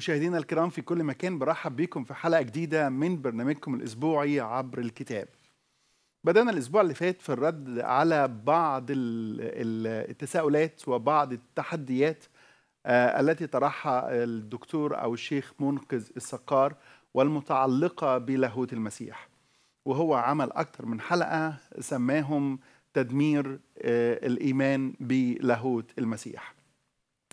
مشاهدينا الكرام في كل مكان برحب بكم في حلقة جديدة من برنامجكم الأسبوعي عبر الكتاب بدأنا الأسبوع اللي فات في الرد على بعض التساؤلات وبعض التحديات آه، التي طرحها الدكتور أو الشيخ منقذ السقار والمتعلقة بلاهوت المسيح وهو عمل أكثر من حلقة سماهم تدمير آه، الإيمان بلاهوت المسيح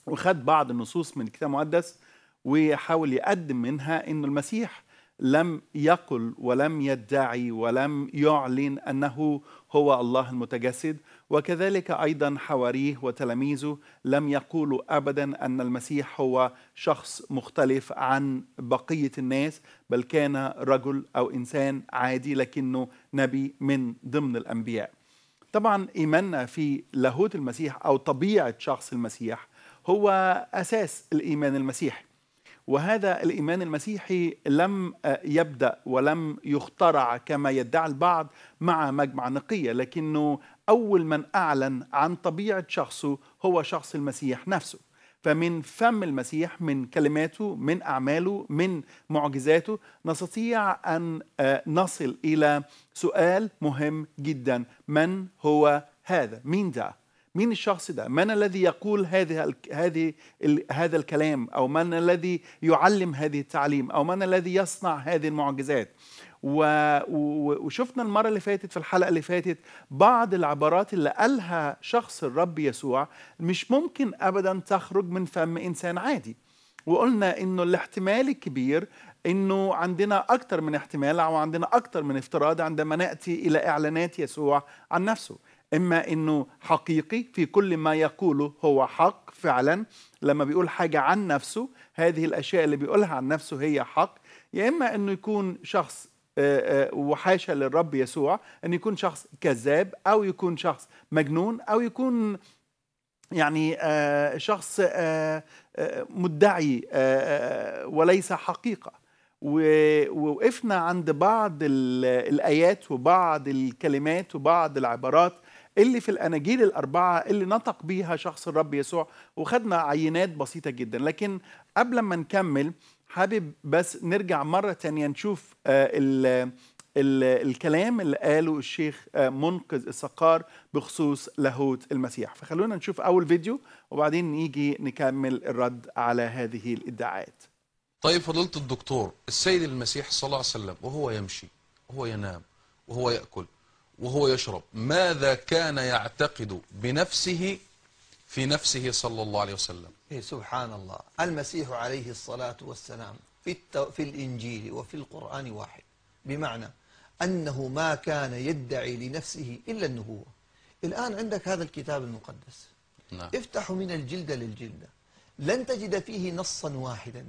وخد بعض النصوص من الكتاب المقدس ويحاول يقدم منها أن المسيح لم يقل ولم يدعي ولم يعلن أنه هو الله المتجسد وكذلك أيضا حواريه وتلاميذه لم يقولوا أبدا أن المسيح هو شخص مختلف عن بقية الناس بل كان رجل أو إنسان عادي لكنه نبي من ضمن الأنبياء طبعا إيماننا في لاهوت المسيح أو طبيعة شخص المسيح هو أساس الإيمان المسيحي وهذا الايمان المسيحي لم آه، يبدا ولم يخترع كما يدعي البعض مع مجمع نقيه لكنه اول من اعلن عن طبيعه شخصه هو شخص المسيح نفسه فمن فم المسيح من كلماته من اعماله من معجزاته نستطيع ان آه، نصل الى سؤال مهم جدا من هو هذا مين ده مين الشخص ده من الذي يقول هذه هذه هذا الكلام او من الذي يعلم هذه التعليم او من الذي يصنع هذه المعجزات وشفنا المره اللي فاتت في الحلقه اللي فاتت بعض العبارات اللي قالها شخص الرب يسوع مش ممكن ابدا تخرج من فم انسان عادي وقلنا انه الاحتمال الكبير انه عندنا اكتر من احتمال او عندنا اكتر من افتراض عندما ناتي الى اعلانات يسوع عن نفسه إما أنه حقيقي في كل ما يقوله هو حق فعلا لما بيقول حاجة عن نفسه هذه الأشياء اللي بيقولها عن نفسه هي حق يا إما أنه يكون شخص آه، آه، وحاشا للرب يسوع أن يكون شخص كذاب أو يكون شخص مجنون أو يكون يعني آه، شخص مدعي وليس حقيقه ووقفنا عند بعض الايات وبعض الكلمات وبعض العبارات اللي في الاناجيل الاربعه اللي نطق بيها شخص الرب يسوع وخدنا عينات بسيطه جدا لكن قبل ما نكمل حابب بس نرجع مره تانية نشوف آه، ال الكلام اللي قاله الشيخ آه، منقذ السقار بخصوص لاهوت المسيح فخلونا نشوف اول فيديو وبعدين نيجي نكمل الرد على هذه الادعاءات طيب فضيله الدكتور السيد المسيح صلى الله عليه وسلم وهو يمشي وهو ينام وهو ياكل وهو يشرب ماذا كان يعتقد بنفسه في نفسه صلى الله عليه وسلم إيه، سبحان الله المسيح عليه الصلاة والسلام في, التو... في الإنجيل وفي القرآن واحد بمعنى أنه ما كان يدعي لنفسه إلا النبوة الآن عندك هذا الكتاب المقدس نعم. افتح من الجلدة للجلدة لن تجد فيه نصا واحدا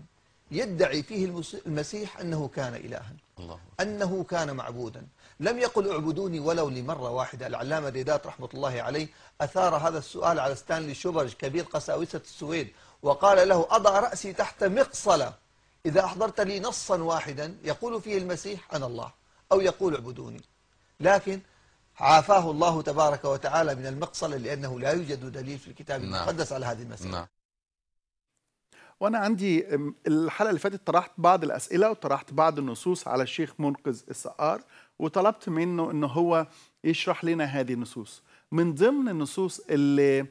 يدعي فيه المسيح أنه كان إلها الله أنه كان معبودا لم يقل اعبدوني ولو لمرة واحدة العلامة ديدات رحمة الله عليه أثار هذا السؤال على ستانلي شوبرج كبير قساوسة السويد وقال له أضع رأسي تحت مقصلة إذا أحضرت لي نصا واحدا يقول فيه المسيح أنا الله أو يقول اعبدوني لكن عافاه الله تبارك وتعالى من المقصلة لأنه لا يوجد دليل في الكتاب نعم. المقدس على هذه المسألة نعم. وانا عندي الحلقه اللي فاتت طرحت بعض الاسئله وطرحت بعض النصوص على الشيخ منقذ السقار وطلبت منه ان هو يشرح لنا هذه النصوص من ضمن النصوص اللي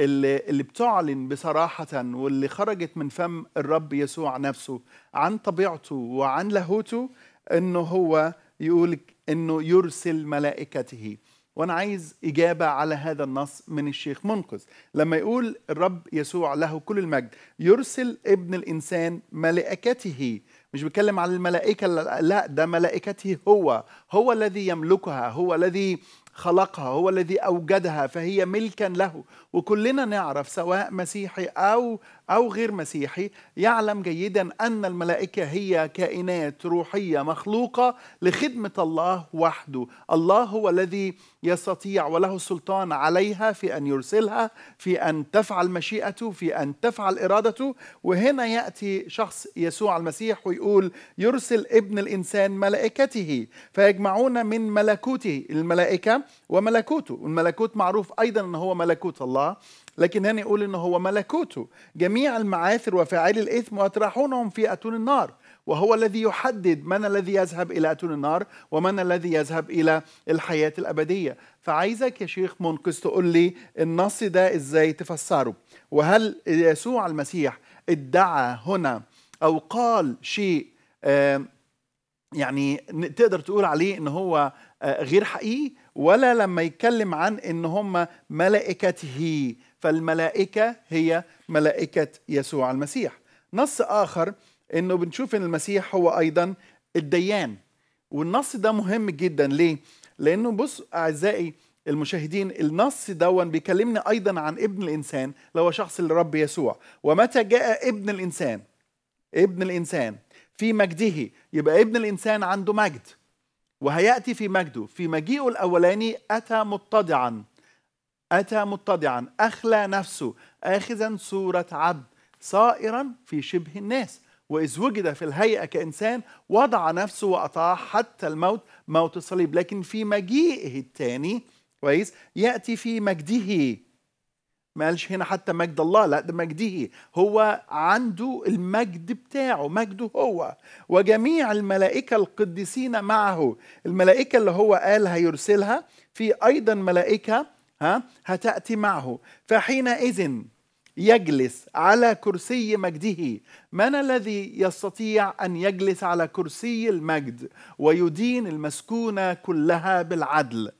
اللي, اللي بتعلن بصراحة واللي خرجت من فم الرب يسوع نفسه عن طبيعته وعن لاهوته انه هو يقول انه يرسل ملائكته وانا عايز اجابه على هذا النص من الشيخ منقذ لما يقول الرب يسوع له كل المجد يرسل ابن الانسان ملائكته مش بيتكلم عن الملائكه لا ده ملائكته هو هو الذي يملكها هو الذي خلقها هو الذي اوجدها فهي ملكا له وكلنا نعرف سواء مسيحي أو أو غير مسيحي يعلم جيدا أن الملائكة هي كائنات روحية مخلوقة لخدمة الله وحده الله هو الذي يستطيع وله السلطان عليها في أن يرسلها في أن تفعل مشيئته في أن تفعل إرادته وهنا يأتي شخص يسوع المسيح ويقول يرسل ابن الإنسان ملائكته فيجمعون من ملكوته الملائكة وملكوته الملكوت معروف أيضا أنه هو ملكوت الله الله لكن هنا يقول انه هو ملكوته جميع المعاثر وفاعلي الاثم ويطرحونهم في اتون النار وهو الذي يحدد من الذي يذهب الى اتون النار ومن الذي يذهب الى الحياه الابديه فعايزك يا شيخ منقذ تقول لي النص ده ازاي تفسره وهل يسوع المسيح ادعى هنا او قال شيء يعني تقدر تقول عليه ان هو آه، غير حقيقي ولا لما يتكلم عن ان هم ملائكته فالملائكه هي ملائكه يسوع المسيح نص اخر انه بنشوف ان المسيح هو ايضا الديان والنص ده مهم جدا ليه لانه بص اعزائي المشاهدين النص دون بيكلمني ايضا عن ابن الانسان اللي هو شخص الرب يسوع ومتى جاء ابن الانسان ابن الانسان في مجده يبقى ابن الانسان عنده مجد وهياتي في مجده في مجيئه الاولاني اتى متضعا اتى متضعا اخلى نفسه اخذا صوره عبد صائرا في شبه الناس واذ وجد في الهيئه كانسان وضع نفسه واطاع حتى الموت موت الصليب لكن في مجيئه الثاني كويس ياتي في مجده ما قالش هنا حتى مجد الله لا ده مجده هو عنده المجد بتاعه مجده هو وجميع الملائكة القديسين معه الملائكة اللي هو قال هيرسلها في أيضا ملائكة ها هتأتي معه فحينئذ يجلس على كرسي مجده من الذي يستطيع ان يجلس على كرسي المجد ويدين المسكونه كلها بالعدل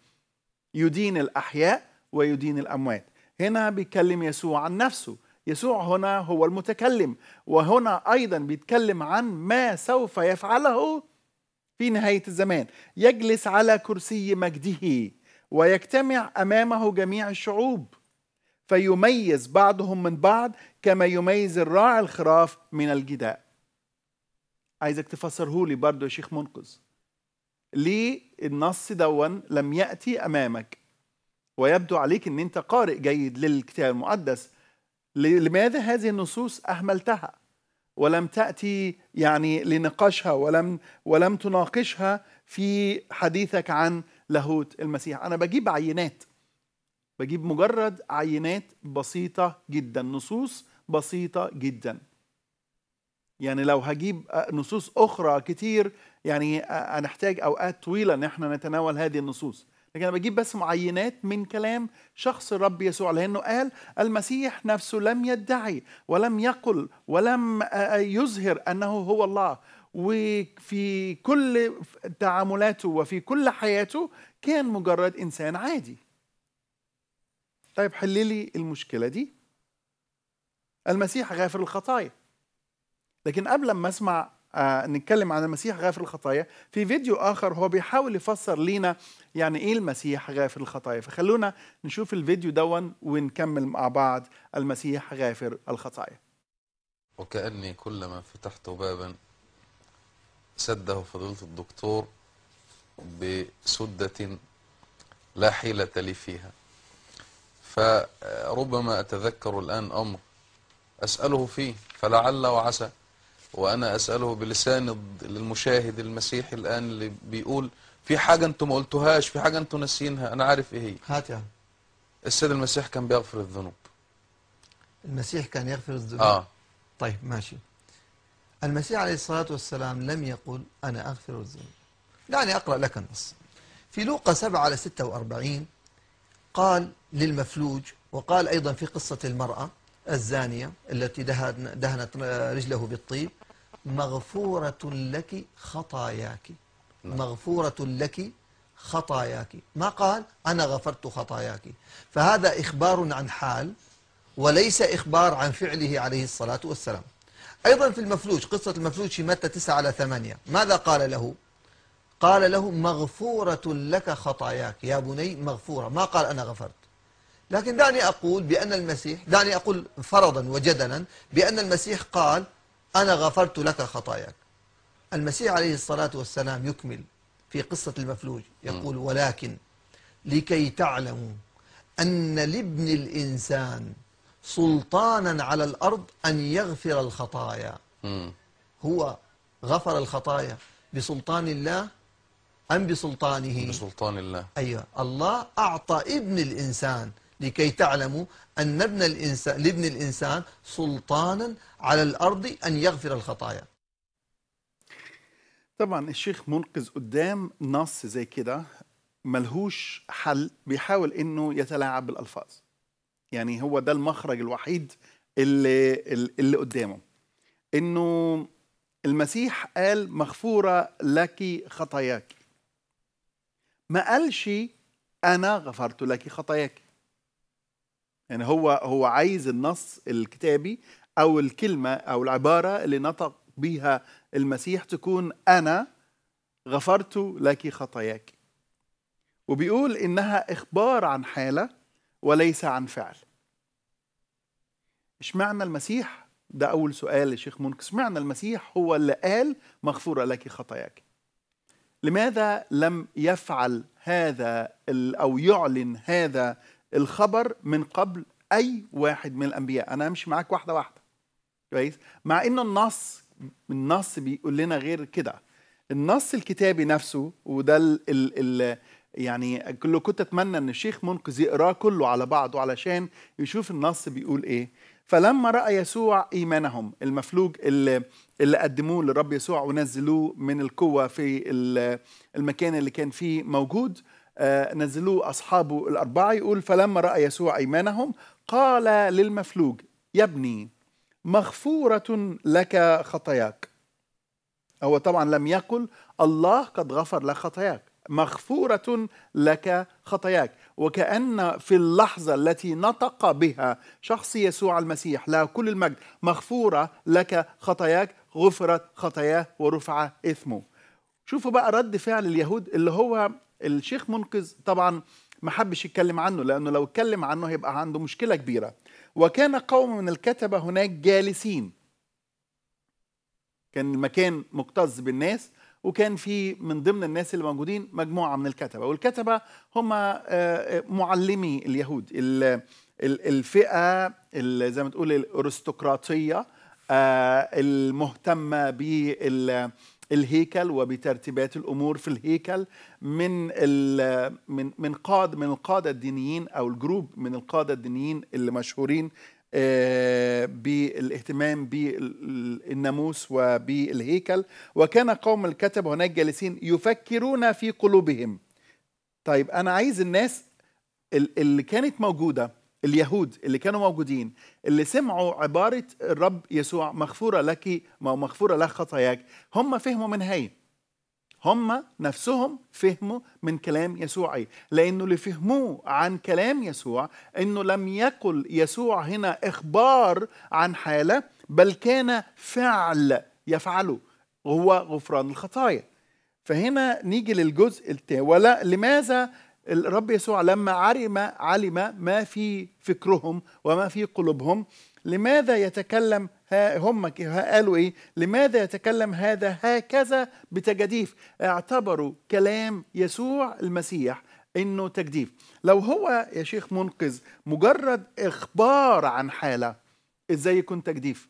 يدين الاحياء ويدين الاموات هنا بيتكلم يسوع عن نفسه يسوع هنا هو المتكلم وهنا أيضا بيتكلم عن ما سوف يفعله في نهاية الزمان يجلس على كرسي مجده ويجتمع أمامه جميع الشعوب فيميز بعضهم من بعض كما يميز الراعي الخراف من الجداء عايزك تفسره لي برضه يا شيخ منقذ ليه النص دون لم يأتي أمامك ويبدو عليك ان انت قارئ جيد للكتاب المقدس لماذا هذه النصوص اهملتها ولم تاتي يعني لنقاشها ولم ولم تناقشها في حديثك عن لاهوت المسيح انا بجيب عينات بجيب مجرد عينات بسيطه جدا نصوص بسيطه جدا يعني لو هجيب آه، نصوص اخرى كتير يعني آه، هنحتاج اوقات طويله ان احنا نتناول هذه النصوص لكن انا بجيب بس معينات من كلام شخص الرب يسوع لانه قال المسيح نفسه لم يدعي ولم يقل ولم يظهر انه هو الله وفي كل تعاملاته وفي كل حياته كان مجرد انسان عادي طيب حللي المشكله دي المسيح غافر الخطايا لكن قبل ما اسمع آه نتكلم عن المسيح غافر الخطايا في فيديو آخر هو بيحاول يفسر لينا يعني إيه المسيح غافر الخطايا فخلونا نشوف الفيديو دون ونكمل مع بعض المسيح غافر الخطايا وكأني كلما فتحت بابا سده فضيلة الدكتور بسدة لا حيلة لي فيها فربما أتذكر الآن أمر أسأله فيه فلعل وعسى وأنا أسأله بلسان المشاهد المسيحي الآن اللي بيقول في حاجة أنتم ما قلتوهاش في حاجة أنتم ناسيينها أنا عارف إيه هي هات يا عم السيد المسيح كان بيغفر الذنوب المسيح كان يغفر الذنوب آه طيب ماشي المسيح عليه الصلاة والسلام لم يقل أنا أغفر الذنوب دعني أقرأ لك النص في لوقا 7 على 46 قال للمفلوج وقال أيضا في قصة المرأة الزانية التي دهنت رجله بالطيب مغفورة لك خطاياك نعم. مغفورة لك خطاياك ما قال أنا غفرت خطاياك فهذا إخبار عن حال وليس إخبار عن فعله عليه الصلاة والسلام أيضا في المفلوج قصة المفلوج في متى 9 على 8 ماذا قال له قال له مغفورة لك خطاياك يا بني مغفورة ما قال أنا غفرت لكن دعني أقول بأن المسيح دعني أقول فرضا وجدلا بأن المسيح قال أنا غفرت لك خطاياك المسيح عليه الصلاة والسلام يكمل في قصة المفلوج يقول ولكن لكي تعلموا أن لابن الإنسان سلطانا على الأرض أن يغفر الخطايا هو غفر الخطايا بسلطان الله أم بسلطانه بسلطان الله أيوة الله أعطى ابن الإنسان لكي تعلموا أن ابن الإنسان لابن الإنسان سلطانا على الأرض أن يغفر الخطايا طبعا الشيخ منقذ قدام نص زي كده ملهوش حل بيحاول انه يتلاعب بالالفاظ يعني هو ده المخرج الوحيد اللي اللي قدامه انه المسيح قال مغفوره لك خطاياك ما قالش انا غفرت لك خطاياك يعني هو هو عايز النص الكتابي او الكلمه او العباره اللي نطق بها المسيح تكون انا غفرت لك خطاياك وبيقول انها اخبار عن حاله وليس عن فعل اشمعنى المسيح ده اول سؤال للشيخ منك اشمعنى المسيح هو اللي قال مغفوره لك خطاياك لماذا لم يفعل هذا او يعلن هذا الخبر من قبل اي واحد من الانبياء انا همشي معاك واحده واحده كويس مع ان النص النص بيقول لنا غير كده النص الكتابي نفسه وده ال ال ال يعني كله كنت اتمنى ان الشيخ منقذ يقراه كله على بعضه علشان يشوف النص بيقول ايه فلما راى يسوع ايمانهم المفلوج اللي, اللي قدموه للرب يسوع ونزلوه من القوه في المكان اللي كان فيه موجود آه، نزلوه أصحابه الأربعة يقول فلما رأى يسوع أيمانهم قال للمفلوج يا ابني مغفورة لك خطاياك هو طبعا لم يقل الله قد غفر لك خطاياك مغفورة لك خطاياك وكأن في اللحظة التي نطق بها شخص يسوع المسيح له كل المجد مغفورة لك خطاياك غفرت خطاياه ورفع إثمه شوفوا بقى رد فعل اليهود اللي هو الشيخ منقذ طبعا ما حبش يتكلم عنه لانه لو اتكلم عنه هيبقى عنده مشكله كبيره وكان قوم من الكتبه هناك جالسين كان المكان مكتظ بالناس وكان في من ضمن الناس اللي موجودين مجموعه من الكتبه والكتبه هم آه، آه، معلمي اليهود الفئه اللي زي ما تقول الارستقراطيه آه، المهتمه بال الهيكل وبترتيبات الامور في الهيكل من من من قاد من القاده الدينيين او الجروب من القاده الدينيين اللي مشهورين آه، بالاهتمام بالناموس وبالهيكل وكان قوم الكتب هناك جالسين يفكرون في قلوبهم طيب انا عايز الناس اللي كانت موجوده اليهود اللي كانوا موجودين اللي سمعوا عبارة الرب يسوع مغفورة لك مغفورة لك خطاياك هم فهموا من هاي هم نفسهم فهموا من كلام يسوع لأنه اللي فهموه عن كلام يسوع أنه لم يقل يسوع هنا إخبار عن حالة بل كان فعل يفعله هو غفران الخطايا فهنا نيجي للجزء التالي ولا لماذا الرب يسوع لما علم علم ما في فكرهم وما في قلوبهم لماذا يتكلم هم قالوا ايه لماذا يتكلم هذا هكذا بتجديف اعتبروا كلام يسوع المسيح انه تجديف لو هو يا شيخ منقذ مجرد اخبار عن حاله ازاي يكون تجديف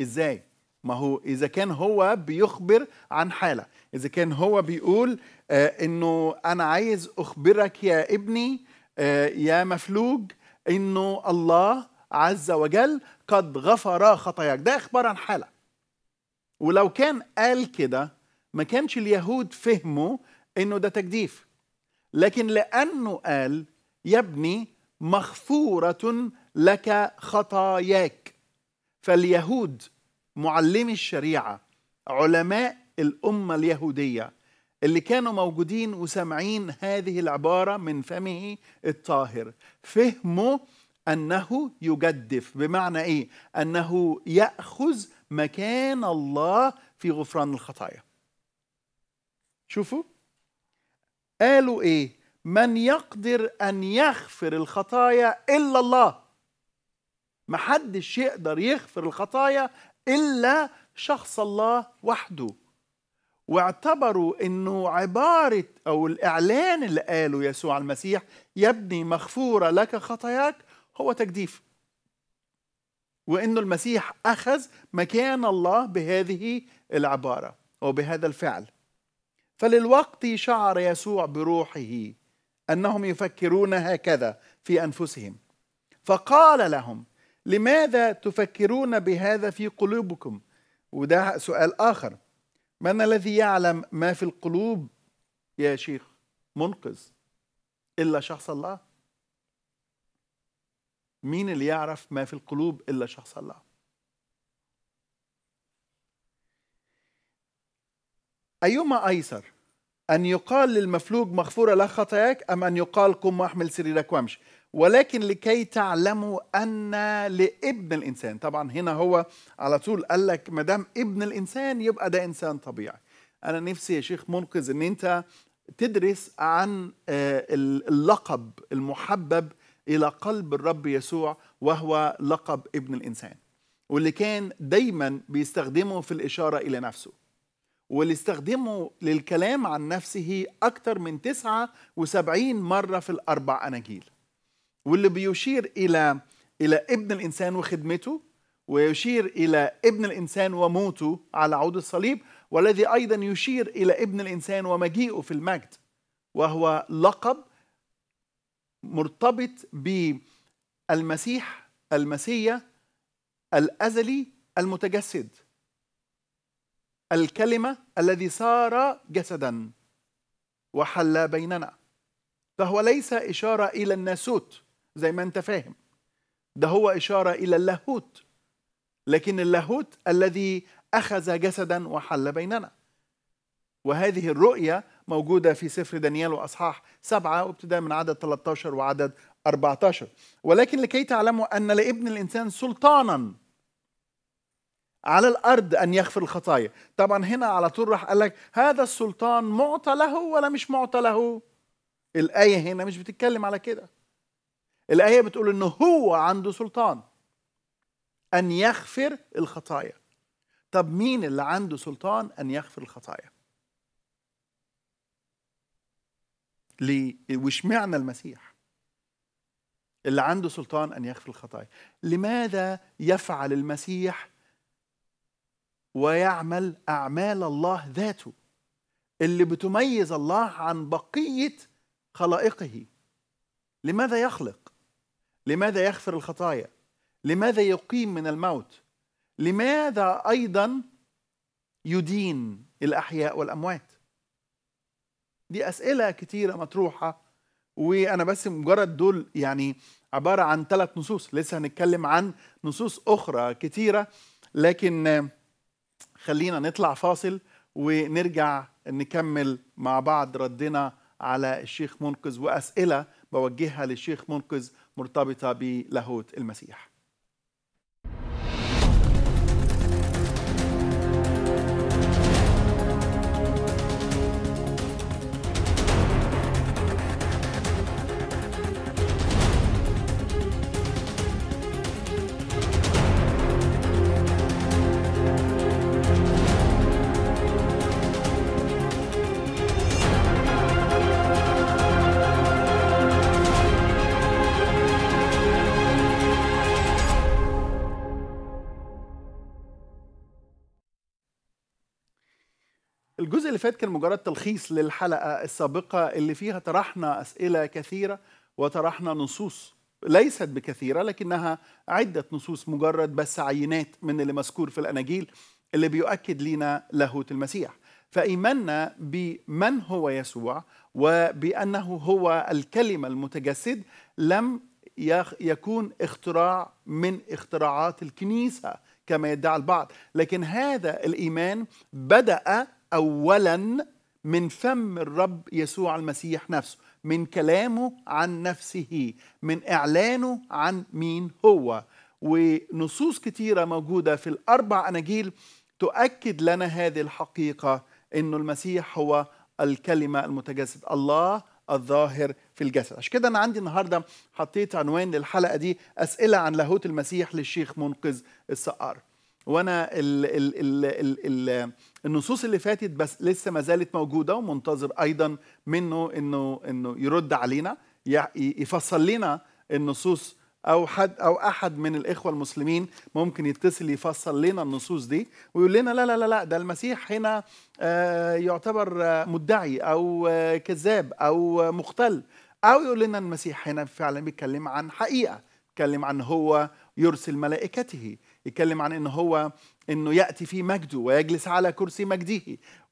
ازاي ما هو إذا كان هو بيخبر عن حالة إذا كان هو بيقول آه، إنه أنا عايز أخبرك يا ابني آه، يا مفلوج إنه الله عز وجل قد غفر خطاياك ده إخبار عن حالة ولو كان قال كده ما كانش اليهود فهموا إنه ده تجديف لكن لأنه قال يا ابني مغفورة لك خطاياك فاليهود معلمي الشريعه علماء الامه اليهوديه اللي كانوا موجودين وسامعين هذه العباره من فمه الطاهر فهموا انه يجدف بمعنى ايه انه ياخذ مكان الله في غفران الخطايا شوفوا قالوا ايه من يقدر ان يغفر الخطايا الا الله محدش يقدر يغفر الخطايا إلا شخص الله وحده واعتبروا انه عباره او الاعلان اللي قاله يسوع المسيح يا ابني مغفوره لك خطاياك هو تجديف وانه المسيح اخذ مكان الله بهذه العباره او بهذا الفعل فللوقت شعر يسوع بروحه انهم يفكرون هكذا في انفسهم فقال لهم لماذا تفكرون بهذا في قلوبكم وده سؤال آخر من الذي يعلم ما في القلوب يا شيخ منقذ إلا شخص الله مين اللي يعرف ما في القلوب إلا شخص الله أيما أيسر أن يقال للمفلوج مغفورة لك خطاياك أم أن يقال قم واحمل سريرك وامشي ولكن لكي تعلموا ان لابن الانسان طبعا هنا هو على طول قال لك ما دام ابن الانسان يبقى ده انسان طبيعي انا نفسي يا شيخ منقذ ان انت تدرس عن آه، اللقب المحبب الى قلب الرب يسوع وهو لقب ابن الانسان واللي كان دايما بيستخدمه في الاشاره الى نفسه واللي استخدمه للكلام عن نفسه اكثر من 79 مره في الاربع اناجيل واللي بيشير إلى إلى ابن الإنسان وخدمته ويشير إلى ابن الإنسان وموته على عود الصليب والذي أيضا يشير إلى ابن الإنسان ومجيئه في المجد وهو لقب مرتبط بالمسيح المسيا الأزلي المتجسد الكلمة الذي صار جسدا وحل بيننا فهو ليس إشارة إلى الناسوت زي ما انت فاهم ده هو اشاره الى اللاهوت لكن اللاهوت الذي اخذ جسدا وحل بيننا وهذه الرؤيه موجوده في سفر دانيال واصحاح سبعه وابتداء من عدد 13 وعدد 14 ولكن لكي تعلموا ان لابن الانسان سلطانا على الارض ان يغفر الخطايا طبعا هنا على طول راح قال لك هذا السلطان معطى له ولا مش معطى له الايه هنا مش بتتكلم على كده الآية بتقول إن هو عنده سلطان أن يغفر الخطايا طب مين اللي عنده سلطان أن يغفر الخطايا ليه معنى المسيح اللي عنده سلطان أن يغفر الخطايا لماذا يفعل المسيح ويعمل أعمال الله ذاته اللي بتميز الله عن بقية خلائقه لماذا يخلق لماذا يغفر الخطايا لماذا يقيم من الموت لماذا ايضا يدين الاحياء والاموات دي اسئله كتيره مطروحه وانا بس مجرد دول يعني عباره عن ثلاث نصوص لسه هنتكلم عن نصوص اخرى كتيره لكن خلينا نطلع فاصل ونرجع نكمل مع بعض ردنا على الشيخ منقذ واسئله بوجهها للشيخ منقذ مرتبطة بلاهوت المسيح فات كان مجرد تلخيص للحلقة السابقة اللي فيها طرحنا أسئلة كثيرة وطرحنا نصوص ليست بكثيرة لكنها عدة نصوص مجرد بس عينات من اللي مذكور في الأناجيل اللي بيؤكد لنا لاهوت المسيح فإيماننا بمن هو يسوع وبأنه هو الكلمة المتجسد لم يكون اختراع من اختراعات الكنيسة كما يدعي البعض لكن هذا الإيمان بدأ اولا من فم الرب يسوع المسيح نفسه من كلامه عن نفسه من اعلانه عن مين هو ونصوص كتيره موجوده في الاربع اناجيل تؤكد لنا هذه الحقيقه انه المسيح هو الكلمه المتجسد الله الظاهر في الجسد عشان كده انا عندي النهارده حطيت عنوان للحلقه دي اسئله عن لاهوت المسيح للشيخ منقذ السقار وانا ال ال ال ال الـ النصوص اللي فاتت بس لسه ما زالت موجوده ومنتظر ايضا منه انه انه يرد علينا يفصل لنا النصوص او حد او احد من الاخوه المسلمين ممكن يتصل يفصل لنا النصوص دي ويقول لنا لا لا لا لا ده المسيح هنا آه، يعتبر مدعي او آه، كذاب او آه، مختل او يقول لنا المسيح هنا فعلا بيتكلم عن حقيقه بيتكلم عن هو يرسل ملائكته يتكلم عن ان هو انه ياتي في مجده ويجلس على كرسي مجده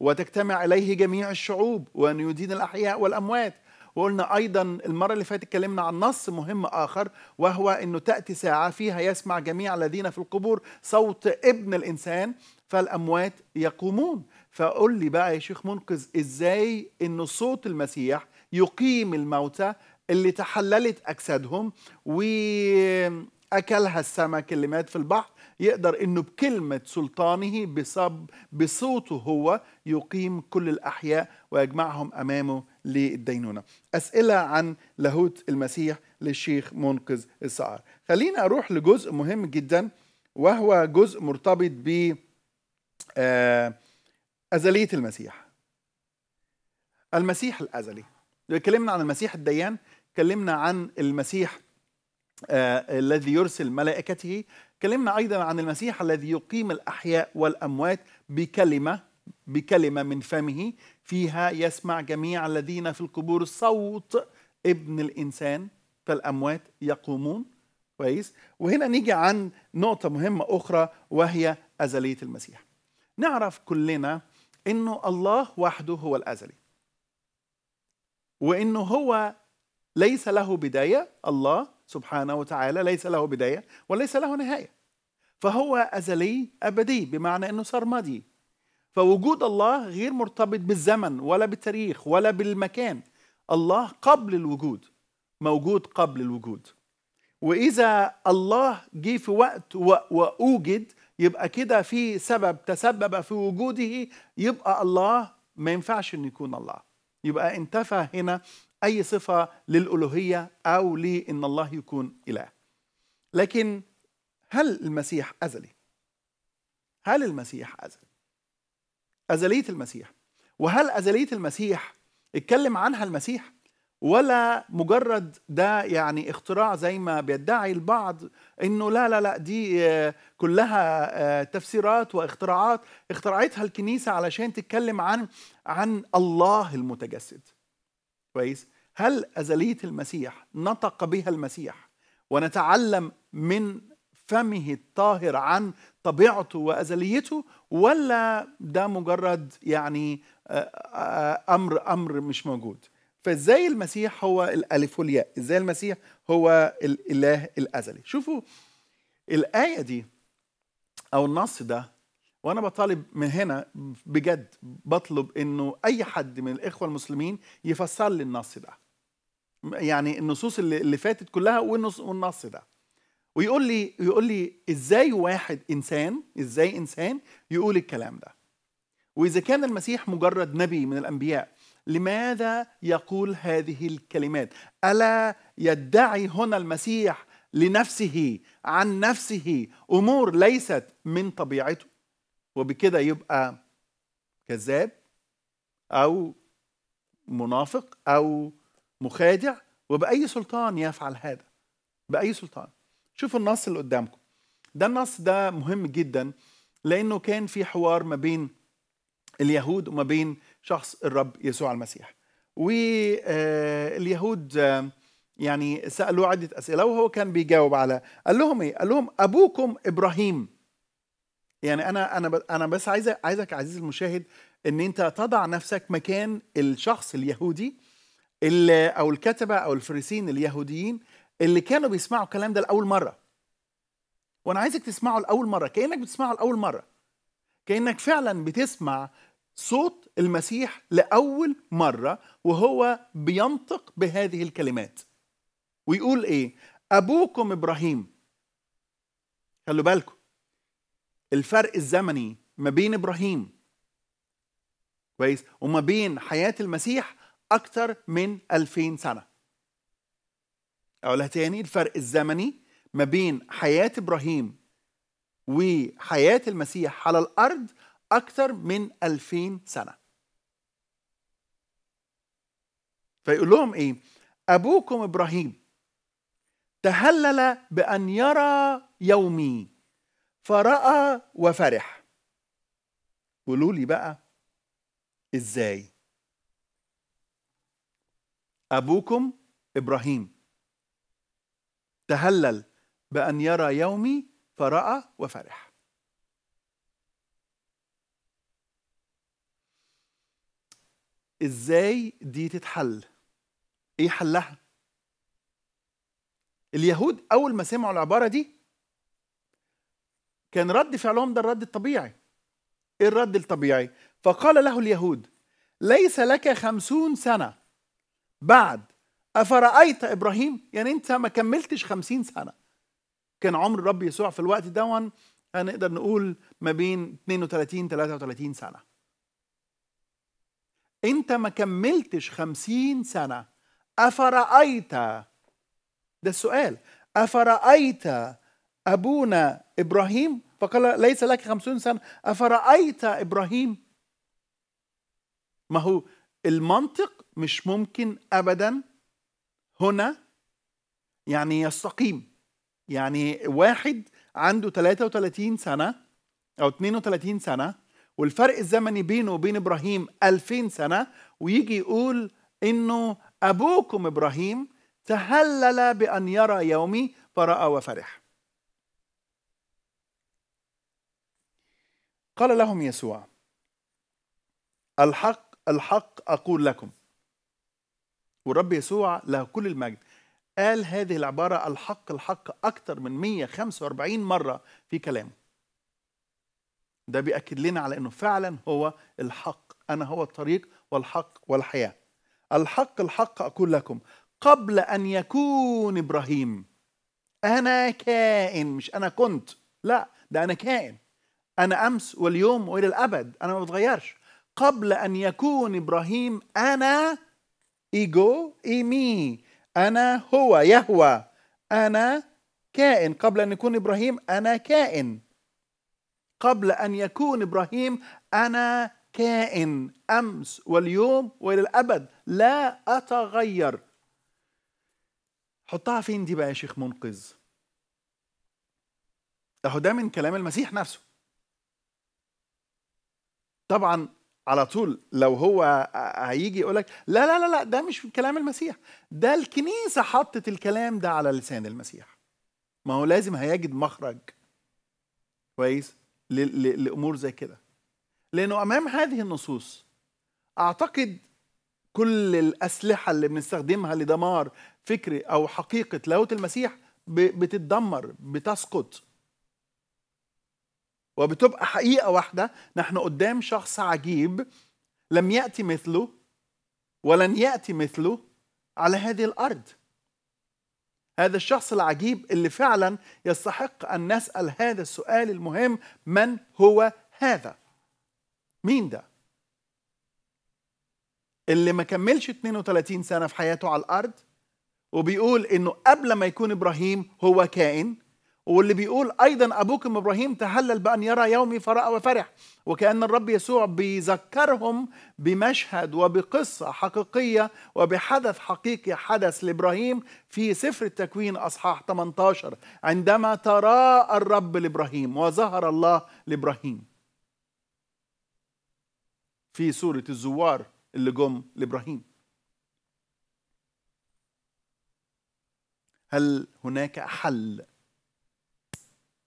وتجتمع اليه جميع الشعوب وان يدين الاحياء والاموات وقلنا ايضا المره اللي فاتت اتكلمنا عن نص مهم اخر وهو انه تاتي ساعه فيها يسمع جميع الذين في القبور صوت ابن الانسان فالاموات يقومون فقول لي بقى يا شيخ منقذ ازاي ان صوت المسيح يقيم الموتى اللي تحللت اجسادهم و أكلها السمك اللي مات في البحر يقدر أنه بكلمة سلطانه بصب بصوته هو يقيم كل الأحياء ويجمعهم أمامه للدينونة أسئلة عن لاهوت المسيح للشيخ منقذ السعار خلينا أروح لجزء مهم جدا وهو جزء مرتبط ب آه، أزلية المسيح المسيح الأزلي اتكلمنا عن المسيح الديان اتكلمنا عن المسيح آه، الذي يرسل ملائكته كلمنا أيضا عن المسيح الذي يقيم الأحياء والأموات بكلمة بكلمة من فمه فيها يسمع جميع الذين في القبور صوت ابن الإنسان فالأموات يقومون كويس وهنا نيجي عن نقطة مهمة أخرى وهي أزلية المسيح نعرف كلنا أنه الله وحده هو الأزلي وأنه هو ليس له بداية الله سبحانه وتعالى ليس له بداية وليس له نهاية فهو أزلي أبدي بمعنى أنه سرمدي فوجود الله غير مرتبط بالزمن ولا بالتاريخ ولا بالمكان الله قبل الوجود موجود قبل الوجود وإذا الله جه في وقت وأوجد يبقى كده في سبب تسبب في وجوده يبقى الله ما ينفعش انه يكون الله يبقى انتفى هنا أي صفة للألوهية أو لأن الله يكون إله لكن هل المسيح أزلي؟ هل المسيح أزلي؟ أزلية المسيح وهل أزلية المسيح اتكلم عنها المسيح ولا مجرد ده يعني اختراع زي ما بيدعي البعض انه لا لا لا دي آه، كلها آه، تفسيرات واختراعات اخترعتها الكنيسه علشان تتكلم عن عن الله المتجسد كويس هل أزلية المسيح نطق بها المسيح ونتعلم من فمه الطاهر عن طبيعته وأزليته ولا ده مجرد يعني آه، آه، أمر أمر مش موجود فازاي المسيح هو الألف والياء ازاي المسيح هو الإله الأزلي شوفوا الآية دي أو النص ده وانا بطالب من هنا بجد بطلب انه اي حد من الاخوه المسلمين يفسر لي النص ده يعني النصوص اللي, اللي فاتت كلها والنص, والنص ده ويقول لي يقول لي ازاي واحد انسان ازاي انسان يقول الكلام ده واذا كان المسيح مجرد نبي من الانبياء لماذا يقول هذه الكلمات الا يدعي هنا المسيح لنفسه عن نفسه امور ليست من طبيعته وبكده يبقى كذاب او منافق او مخادع وبأي سلطان يفعل هذا بأي سلطان شوفوا النص اللي قدامكم ده النص ده مهم جدا لأنه كان في حوار ما بين اليهود وما بين شخص الرب يسوع المسيح واليهود آه، آه، يعني سألوه عدة أسئلة وهو كان بيجاوب على قال لهم إيه؟ قال لهم أبوكم إبراهيم يعني أنا أنا أنا بس عايز عايزك عزيزي المشاهد إن أنت تضع نفسك مكان الشخص اليهودي اللي او الكتبه او الفريسين اليهوديين اللي كانوا بيسمعوا الكلام ده لاول مره وانا عايزك تسمعه لاول مره كانك بتسمعه لاول مره كانك فعلا بتسمع صوت المسيح لاول مره وهو بينطق بهذه الكلمات ويقول ايه ابوكم ابراهيم خلوا بالكم الفرق الزمني ما بين ابراهيم كويس وما بين حياه المسيح أكثر من 2000 سنة أقولها تاني الفرق الزمني ما بين حياة إبراهيم وحياة المسيح على الأرض أكثر من 2000 سنة فيقول لهم إيه أبوكم إبراهيم تهلل بأن يرى يومي فرأى وفرح قولوا لي بقى إزاي أبوكم إبراهيم تهلل بأن يرى يومي فرأى وفرح إزاي دي تتحل؟ إيه حلها؟ اليهود أول ما سمعوا العبارة دي كان رد فعلهم ده الرد الطبيعي إيه الرد الطبيعي؟ فقال له اليهود ليس لك خمسون سنة بعد أفرأيت إبراهيم يعني أنت ما كملتش خمسين سنة كان عمر الرب يسوع في الوقت ده هنقدر نقول ما بين 32 33 سنة أنت ما كملتش خمسين سنة أفرأيت ده السؤال أفرأيت أبونا إبراهيم فقال ليس لك خمسون سنة أفرأيت إبراهيم ما هو المنطق مش ممكن ابدا هنا يعني يستقيم يعني واحد عنده 33 سنه او 32 سنه والفرق الزمني بينه وبين ابراهيم 2000 سنه ويجي يقول انه ابوكم ابراهيم تهلل بان يرى يومي فراى وفرح قال لهم يسوع الحق الحق اقول لكم والرب يسوع له كل المجد قال هذه العبارة الحق الحق أكثر من 145 مرة في كلامه ده بيأكد لنا على أنه فعلا هو الحق أنا هو الطريق والحق والحياة الحق الحق أقول لكم قبل أن يكون إبراهيم أنا كائن مش أنا كنت لا ده أنا كائن أنا أمس واليوم وإلى الأبد أنا ما بتغيرش قبل أن يكون إبراهيم أنا ايجو اي مي انا هو يهوى انا كائن قبل ان يكون ابراهيم انا كائن قبل ان يكون ابراهيم انا كائن امس واليوم والى الابد لا اتغير حطها فين دي بقى يا شيخ منقذ اهو ده من كلام المسيح نفسه طبعا على طول لو هو هيجي يقول لك لا لا لا لا ده مش كلام المسيح ده الكنيسه حطت الكلام ده على لسان المسيح ما هو لازم هيجد مخرج كويس لامور زي كده لانه امام هذه النصوص اعتقد كل الاسلحه اللي بنستخدمها لدمار فكر او حقيقه لاهوت المسيح بتتدمر بتسقط وبتبقى حقيقة واحدة نحن قدام شخص عجيب لم يأتي مثله ولن يأتي مثله على هذه الأرض هذا الشخص العجيب اللي فعلا يستحق أن نسأل هذا السؤال المهم من هو هذا مين ده اللي ما كملش 32 سنة في حياته على الأرض وبيقول إنه قبل ما يكون إبراهيم هو كائن واللي بيقول أيضا أبوكم إبراهيم تهلل بأن يرى يومي فرأى وفرح وكأن الرب يسوع بيذكرهم بمشهد وبقصة حقيقية وبحدث حقيقي حدث لإبراهيم في سفر التكوين أصحاح 18 عندما تراءى الرب لإبراهيم وظهر الله لإبراهيم في سورة الزوار اللي جم لإبراهيم هل هناك حل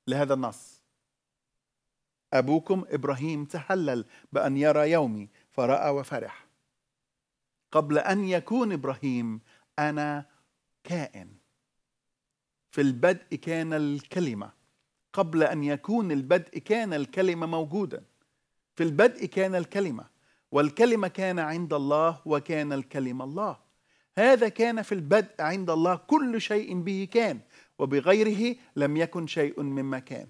لهذا النص أبوكم إبراهيم تهلل بأن يرى يومي فرأى وفرح قبل أن يكون إبراهيم أنا كائن في البدء كان الكلمة قبل أن يكون البدء كان الكلمة موجودا في البدء كان الكلمة والكلمة كان عند الله وكان الكلمة الله هذا كان في البدء عند الله كل شيء به كان وبغيره لم يكن شيء مما كان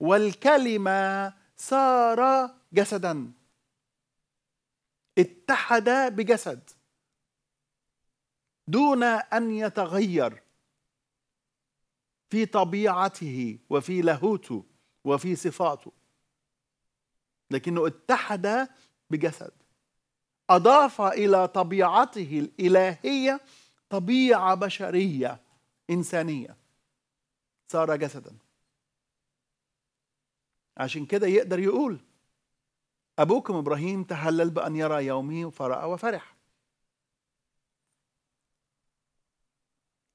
والكلمة صار جسدا اتحد بجسد دون أن يتغير في طبيعته وفي لاهوته وفي صفاته لكنه اتحد بجسد أضاف إلى طبيعته الإلهية طبيعة بشرية إنسانية صار جسدا عشان كده يقدر يقول أبوكم إبراهيم تهلل بأن يرى يومي فرأى وفرح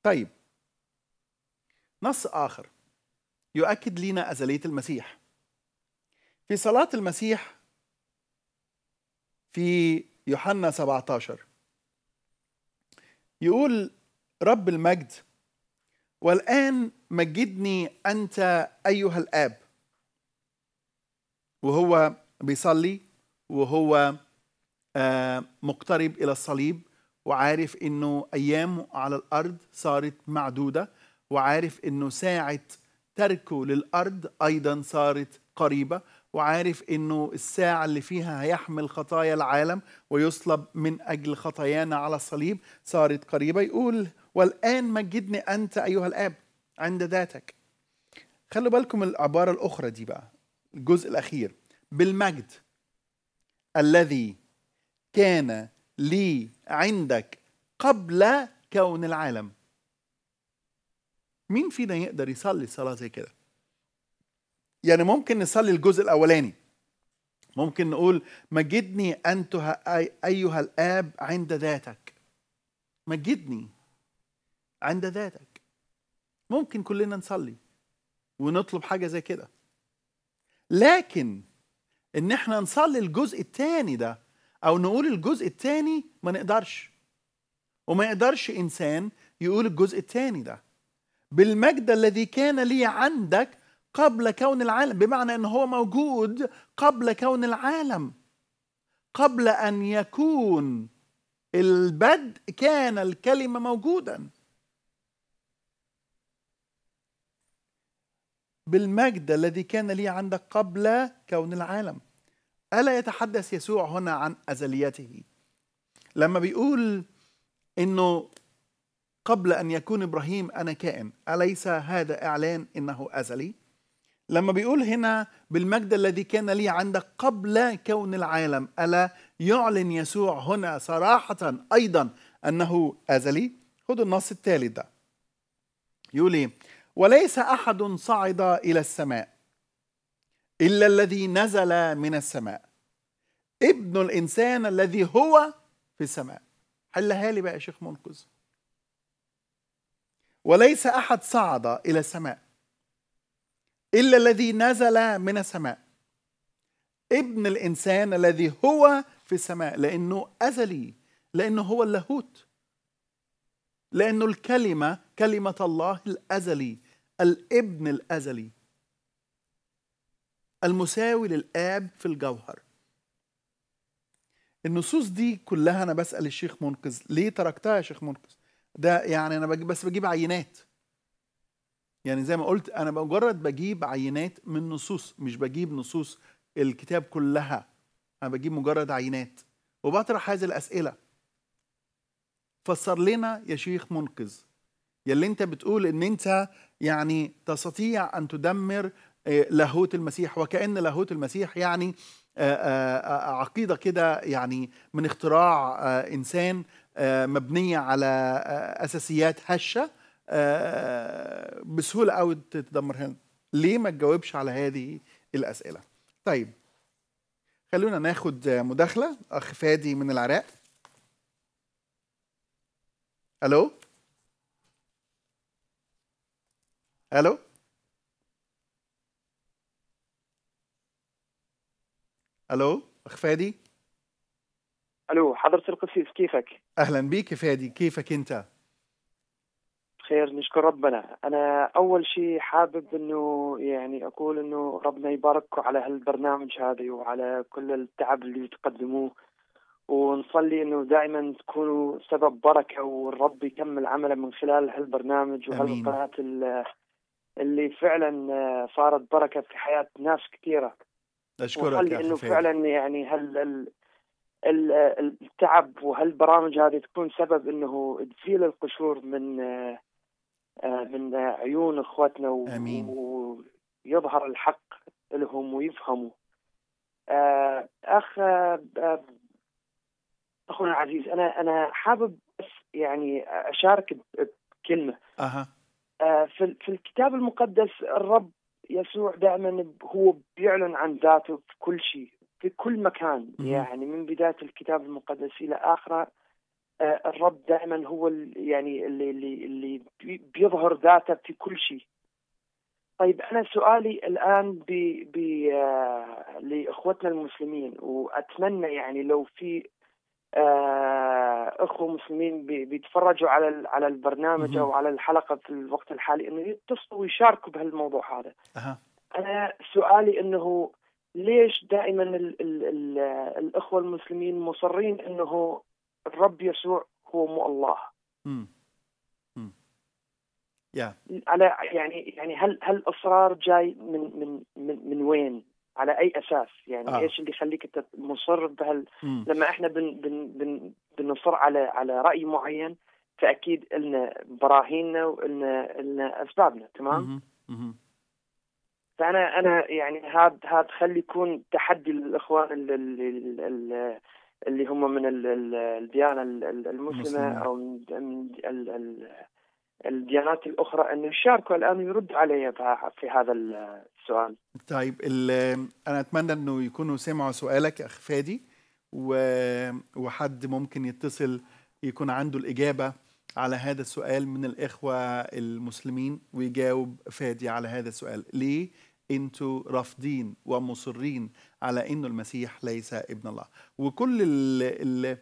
طيب نص آخر يؤكد لنا أزلية المسيح في صلاة المسيح في يوحنا 17 يقول رب المجد والآن مجدني أنت أيها الآب وهو بيصلي وهو آه، مقترب إلى الصليب وعارف أنه أيامه على الأرض صارت معدودة وعارف أنه ساعة تركه للأرض أيضا صارت قريبة وعارف أنه الساعة اللي فيها هيحمل خطايا العالم ويصلب من أجل خطايانا على الصليب صارت قريبة يقول والآن مجدني أنت أيها الآب عند ذاتك خلوا بالكم العبارة الأخرى دي بقى الجزء الأخير بالمجد الذي كان لي عندك قبل كون العالم مين فينا يقدر يصلي صلاة زي كده يعني ممكن نصلي الجزء الأولاني ممكن نقول مجدني أنت أيها الآب عند ذاتك مجدني عند ذاتك ممكن كلنا نصلي ونطلب حاجة زي كده لكن ان احنا نصلي الجزء الثاني ده او نقول الجزء الثاني ما نقدرش وما يقدرش انسان يقول الجزء الثاني ده بالمجد الذي كان لي عندك قبل كون العالم بمعنى ان هو موجود قبل كون العالم قبل ان يكون البدء كان الكلمه موجودا بالمجد الذي كان لي عندك قبل كون العالم ألا يتحدث يسوع هنا عن أزليته لما بيقول إنه قبل أن يكون إبراهيم أنا كائن أليس هذا إعلان إنه أزلي لما بيقول هنا بالمجد الذي كان لي عندك قبل كون العالم ألا يعلن يسوع هنا صراحة أيضا أنه أزلي خذوا النص التالي ده يقول إيه وليس احد صعد الى السماء الا الذي نزل من السماء ابن الانسان الذي هو في السماء حلها لي بقى يا شيخ منقذ وليس احد صعد الى السماء الا الذي نزل من السماء ابن الانسان الذي هو في السماء لانه ازلي لانه هو اللاهوت لانه الكلمه كلمه الله الازلي الابن الأزلي المساوي للآب في الجوهر النصوص دي كلها أنا بسأل الشيخ منقذ ليه تركتها يا شيخ منقذ ده يعني أنا بجيب بس بجيب عينات يعني زي ما قلت أنا مجرد بجيب عينات من نصوص مش بجيب نصوص الكتاب كلها أنا بجيب مجرد عينات وبطرح هذه الأسئلة فسر لنا يا شيخ منقذ يا اللي انت بتقول ان انت يعني تستطيع أن تدمر آه، لاهوت المسيح وكأن لاهوت المسيح يعني آه، آه، عقيدة كده يعني من اختراع إنسان مبنية على أساسيات هشة بسهولة قوي تدمرها ليه ما تجاوبش على هذه الأسئلة طيب خلونا ناخد مداخلة أخ فادي من العراق ألو الو الو اخ فادي الو حضرة القسيس كيفك؟ اهلا يا فادي كيفك انت؟ بخير نشكر ربنا انا اول شيء حابب انه يعني اقول انه ربنا يبارككم على هالبرنامج هذا وعلى كل التعب اللي تقدموه ونصلي انه دائما تكونوا سبب بركه والرب يكمل عمله من خلال هالبرنامج وهالقناه اللي فعلا آه، صارت بركه في حياه ناس كثيره اشكرك يا انه فعلا يعني هل ال ال التعب وهالبرامج هذه تكون سبب انه تزيل القشور من آه، آه، من عيون اخواتنا امين ويظهر الحق لهم ويفهموا اخ اخونا العزيز انا انا حابب يعني اشارك بكلمه أه. آه، في الكتاب المقدس الرب يسوع دائما هو بيعلن عن ذاته في كل شيء في كل مكان يعني من بدايه الكتاب المقدس الى اخره آه، الرب دائما هو يعني اللي اللي اللي بيظهر ذاته في كل شيء. طيب انا سؤالي الان ب آه لاخوتنا المسلمين واتمنى يعني لو في آه، اخوه مسلمين بيتفرجوا على على البرنامج او على الحلقه في الوقت الحالي انه يتصلوا ويشاركوا بهالموضوع هذا. أه. انا سؤالي انه ليش دائما الـ الـ الـ الاخوه المسلمين مصرين انه الرب يسوع هو مو الله؟ امم امم yeah. على يعني يعني هل هل الاصرار جاي من من من, من وين؟ على اي اساس يعني آه. ايش اللي يخليك انت مصر بهال لما احنا بن بن بن بنصر على على راي معين فاكيد لنا براهيننا ولنا لنا اسبابنا تمام؟ مم. فانا انا يعني هذا هذا خلي يكون تحدي للاخوان اللي, اللي, اللي هم من الديانه المسلمه او من الديانات الاخرى انه يشاركوا الان ويرد علي في هذا السؤال. طيب انا اتمنى انه يكونوا سمعوا سؤالك اخ فادي وحد ممكن يتصل يكون عنده الاجابه على هذا السؤال من الاخوه المسلمين ويجاوب فادي على هذا السؤال، ليه انتوا رافضين ومصرين على انه المسيح ليس ابن الله؟ وكل ال ال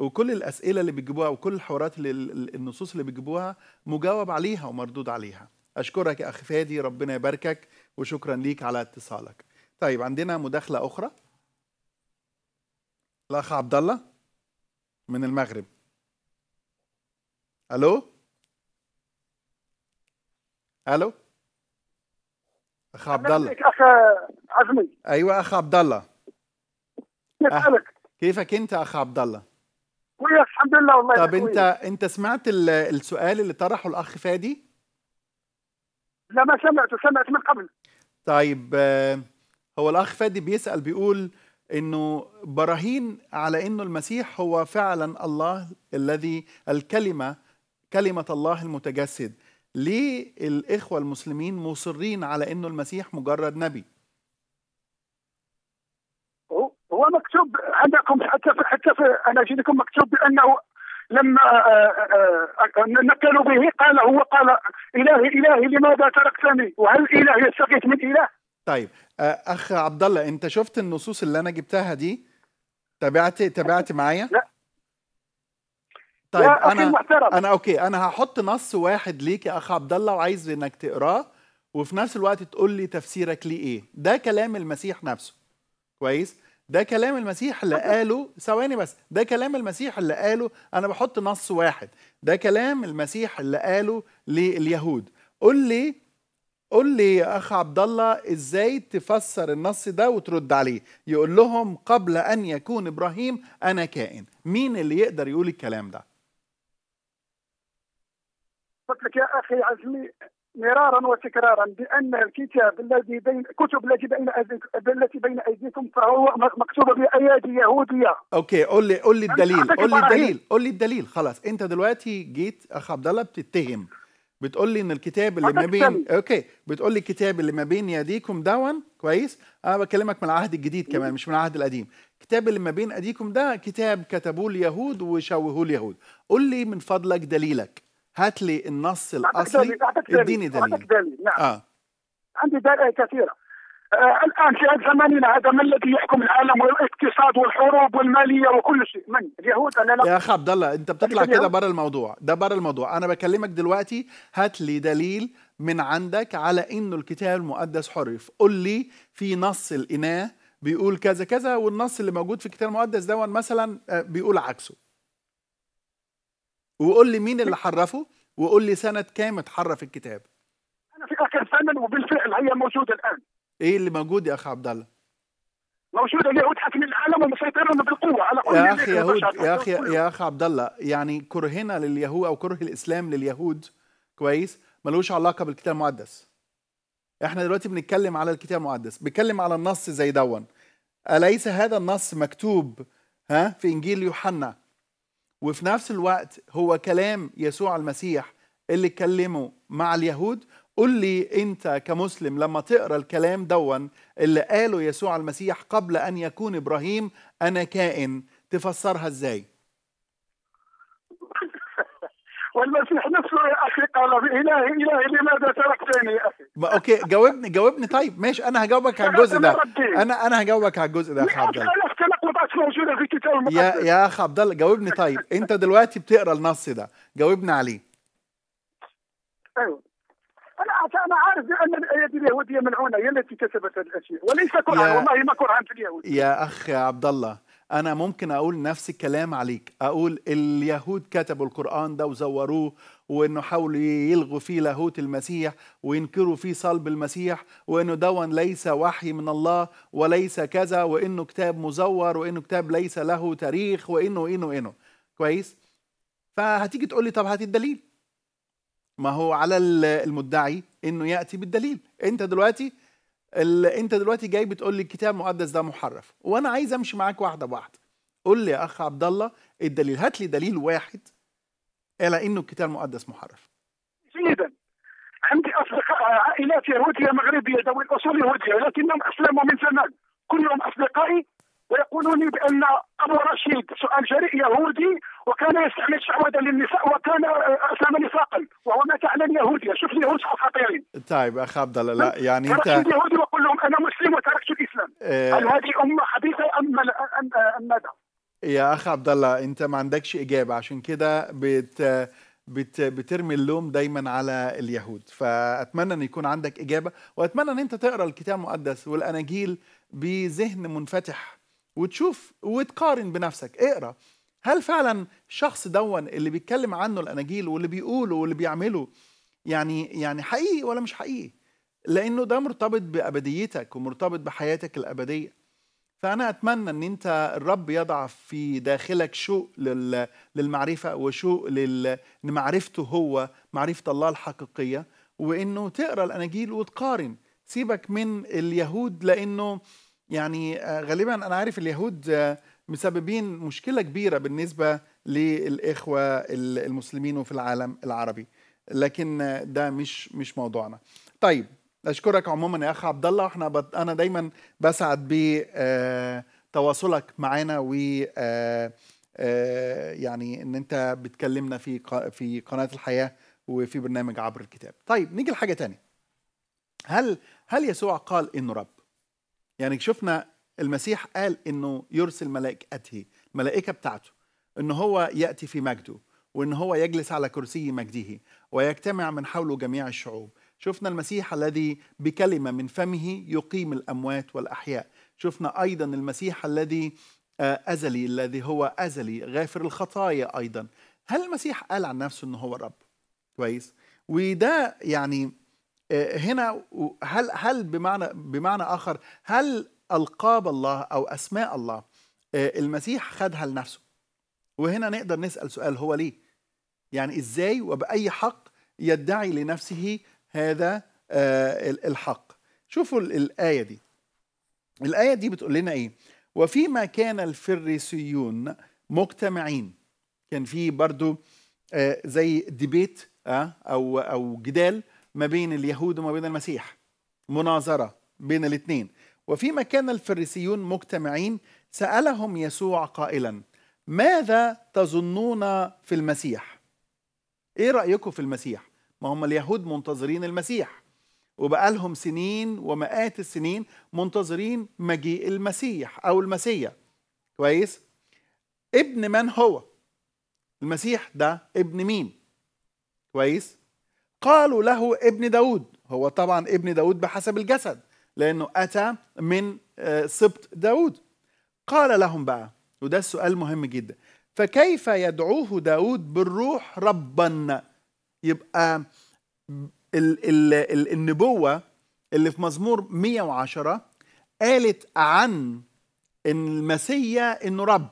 وكل الاسئله اللي بيجيبوها وكل الحوارات اللي النصوص اللي بيجيبوها مجاوب عليها ومردود عليها اشكرك يا اخ فادي ربنا يباركك وشكرا ليك على اتصالك طيب عندنا مداخله اخرى الاخ عبد الله من المغرب الو الو اخ عبد الله اخ عزمي ايوه اخ عبد الله كيفك انت اخ عبد الله كويس الحمد لله والله طب انت انت سمعت السؤال اللي طرحه الاخ فادي؟ لا ما سمعته سمعت من قبل طيب آه، هو الاخ فادي بيسال بيقول انه براهين على انه المسيح هو فعلا الله الذي الكلمه كلمه الله المتجسد ليه الاخوه المسلمين مصرين على انه المسيح مجرد نبي؟ مكتوب عندكم حتى في حتى في انا جيتكم مكتوب بانه لما آه، آه، آه، نكلوا به قال هو قال الهي الهي لماذا تركتني وهل اله يستغيث من اله؟ طيب اخ عبد الله انت شفت النصوص اللي انا جبتها دي؟ تابعت تابعت معايا؟ لا طيب انا محترم. انا اوكي انا هحط نص واحد ليك يا اخ عبد الله وعايز انك تقراه وفي نفس الوقت تقول لي تفسيرك ليه ايه ده كلام المسيح نفسه كويس ده كلام المسيح اللي قاله ثواني بس ده كلام المسيح اللي قاله انا بحط نص واحد ده كلام المسيح اللي قاله لليهود قول لي قول لي يا اخ عبد الله ازاي تفسر النص ده وترد عليه يقول لهم قبل ان يكون ابراهيم انا كائن مين اللي يقدر يقول الكلام ده فكرك يا اخي عزمي مرارا وتكرارا بان الكتاب الذي بين كتب التي بين التي بين ايديكم فهو مكتوب بايادي يهوديه اوكي قول لي قول لي الدليل قول لي الدليل قول لي الدليل خلاص انت دلوقتي جيت اخ عبد الله بتتهم بتقول لي ان الكتاب اللي ما بين اوكي بتقول لي الكتاب اللي ما بين يديكم دون كويس انا بكلمك من العهد الجديد كمان مش من العهد القديم الكتاب اللي ما بين ايديكم ده كتاب كتبوه اليهود وشوهوه اليهود قول لي من فضلك دليلك هات لي النص الاصلي اديني دليل عندك دليل نعم آه. عندي دلائل كثيره آه الان في زماننا هذا من الذي يحكم العالم والاقتصاد والحروب والماليه وكل شيء من اليهود انا لا يا اخ عبد الله انت بتطلع كده بره الموضوع ده بره الموضوع انا بكلمك دلوقتي هات لي دليل من عندك على انه الكتاب المقدس حرف قل لي في نص الاناه بيقول كذا كذا والنص اللي موجود في الكتاب المقدس دون مثلا آه، بيقول عكسه وقول لي مين اللي حرفه وقول لي سنه كام اتحرف الكتاب انا في اخر زمن وبالفعل هي موجوده الان ايه اللي موجود يا اخي عبد الله موجوده اليهود حاكمين العالم ومسيطرون بالقوه على كل يا اخي يهود يا اخي يا اخي عبد الله يعني كرهنا لليهود او كره الاسلام لليهود كويس ملوش علاقه بالكتاب المقدس احنا دلوقتي بنتكلم على الكتاب المقدس بنتكلم على النص زي دون اليس هذا النص مكتوب ها في انجيل يوحنا وفي نفس الوقت هو كلام يسوع المسيح اللي اتكلمه مع اليهود قل لي انت كمسلم لما تقرا الكلام دون اللي قاله يسوع المسيح قبل ان يكون ابراهيم انا كائن تفسرها ازاي؟ والمسيح نفسه يا اخي قال الهي الهي لماذا تركتني يا اخي؟ ما اوكي جاوبني جاوبني طيب ماشي انا هجاوبك على الجزء ده انا انا هجاوبك على الجزء ده يا الله موجوده في كتاب المقدس يا يا اخ عبد الله جاوبني طيب انت دلوقتي بتقرا النص ده جاوبنا عليه ايوه انا انا عارف بان الايات اليهوديه ملعونه هي التي كتبت الاشياء وليس قران والله ما قران في اليهود يا اخ يا عبد الله انا ممكن اقول نفس الكلام عليك اقول اليهود كتبوا القران ده وزوروه وانه حاولوا يلغوا فيه لاهوت المسيح وينكروا فيه صلب المسيح وانه دون ليس وحي من الله وليس كذا وانه كتاب مزور وانه كتاب ليس له تاريخ وانه انه انه كويس فهتيجي تقول لي طب هات الدليل ما هو على المدعي انه ياتي بالدليل انت دلوقتي انت دلوقتي جاي بتقول لي الكتاب المقدس ده محرف وانا عايز امشي معاك واحده بواحده قول لي يا اخ عبد الله الدليل هات لي دليل واحد إلى أنه الكتاب المقدس محرف جيدا عندي أصدقاء عائلات يهودية مغربية ذوي الأصول يهودية لكنهم أسلموا من زمان كلهم أصدقائي ويقولون بأن أبو رشيد سؤال جريء يهودي وكان يستعمل شعوذة للنساء وكان أسلم نفاقا وهو مات على اليهودية شوف اليهود خطيرين طيب أخ عبد الله لا يعني أنت اليهودي وقل لهم أنا مسلم وتركت الإسلام هل آه. هذه أمة حديثة أم ماذا؟ يا اخ عبد الله انت ما عندكش اجابه عشان كده بت بت بترمي اللوم دايما على اليهود فاتمنى ان يكون عندك اجابه واتمنى ان انت تقرا الكتاب المقدس والاناجيل بذهن منفتح وتشوف وتقارن بنفسك اقرا هل فعلا الشخص دون اللي بيتكلم عنه الاناجيل واللي بيقوله واللي بيعمله يعني يعني حقيقي ولا مش حقيقي لانه ده مرتبط بابديتك ومرتبط بحياتك الابديه فأنا أتمنى أن أنت الرب يضع في داخلك شوق للمعرفة وشوق لمعرفته هو معرفة الله الحقيقية وأنه تقرأ الأناجيل وتقارن سيبك من اليهود لأنه يعني آه، غالبا أنا عارف اليهود آه، مسببين مشكلة كبيرة بالنسبة للإخوة المسلمين وفي العالم العربي لكن ده مش مش موضوعنا طيب اشكرك عموما يا اخ عبد الله واحنا بت... انا دايما بسعد بتواصلك آه، معانا و آه، آه، يعني ان انت بتكلمنا في ق... في قناه الحياه وفي برنامج عبر الكتاب. طيب نيجي لحاجه تانية هل هل يسوع قال انه رب؟ يعني شفنا المسيح قال انه يرسل ملائكته الملائكه بتاعته ان هو ياتي في مجده وان هو يجلس على كرسي مجده ويجتمع من حوله جميع الشعوب شفنا المسيح الذي بكلمة من فمه يقيم الأموات والأحياء شفنا أيضا المسيح الذي آه، أزلي الذي هو أزلي غافر الخطايا أيضا هل المسيح قال عن نفسه أنه هو الرب كويس وده يعني آه، هنا هل هل بمعنى بمعنى اخر هل القاب الله او اسماء الله آه، المسيح خدها لنفسه وهنا نقدر نسال سؤال هو ليه يعني ازاي وباي حق يدعي لنفسه هذا آه، الحق شوفوا الآية دي الآية دي بتقول لنا إيه وفيما كان الفريسيون مجتمعين كان في برضو آه، زي ديبيت آه، أو أو جدال ما بين اليهود وما بين المسيح مناظرة بين الاثنين وفيما كان الفريسيون مجتمعين سألهم يسوع قائلا ماذا تظنون في المسيح؟ ايه رأيكم في المسيح؟ ما هم اليهود منتظرين المسيح وبقى لهم سنين ومئات السنين منتظرين مجيء المسيح أو المسيا كويس ابن من هو المسيح ده ابن مين كويس قالوا له ابن داود هو طبعا ابن داود بحسب الجسد لأنه أتى من آه، سبط داود قال لهم بقى وده السؤال مهم جدا فكيف يدعوه داود بالروح ربا يبقى ال ال ال النبوة اللي في مزمور 110 قالت عن المسيا انه رب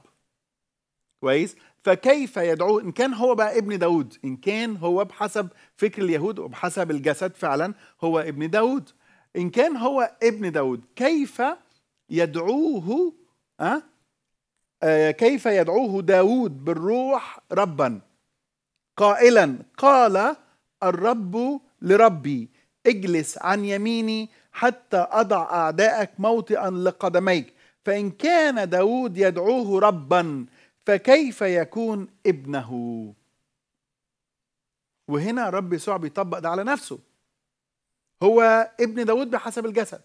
كويس فكيف يدعوه ان كان هو بقى ابن داود ان كان هو بحسب فكر اليهود وبحسب الجسد فعلا هو ابن داود ان كان هو ابن داود كيف يدعوه أه؟ آه كيف يدعوه داود بالروح ربا قائلا قال الرب لربي اجلس عن يميني حتى أضع أعدائك موطئا لقدميك فإن كان داود يدعوه ربا فكيف يكون ابنه وهنا رب يسوع بيطبق ده على نفسه هو ابن داود بحسب الجسد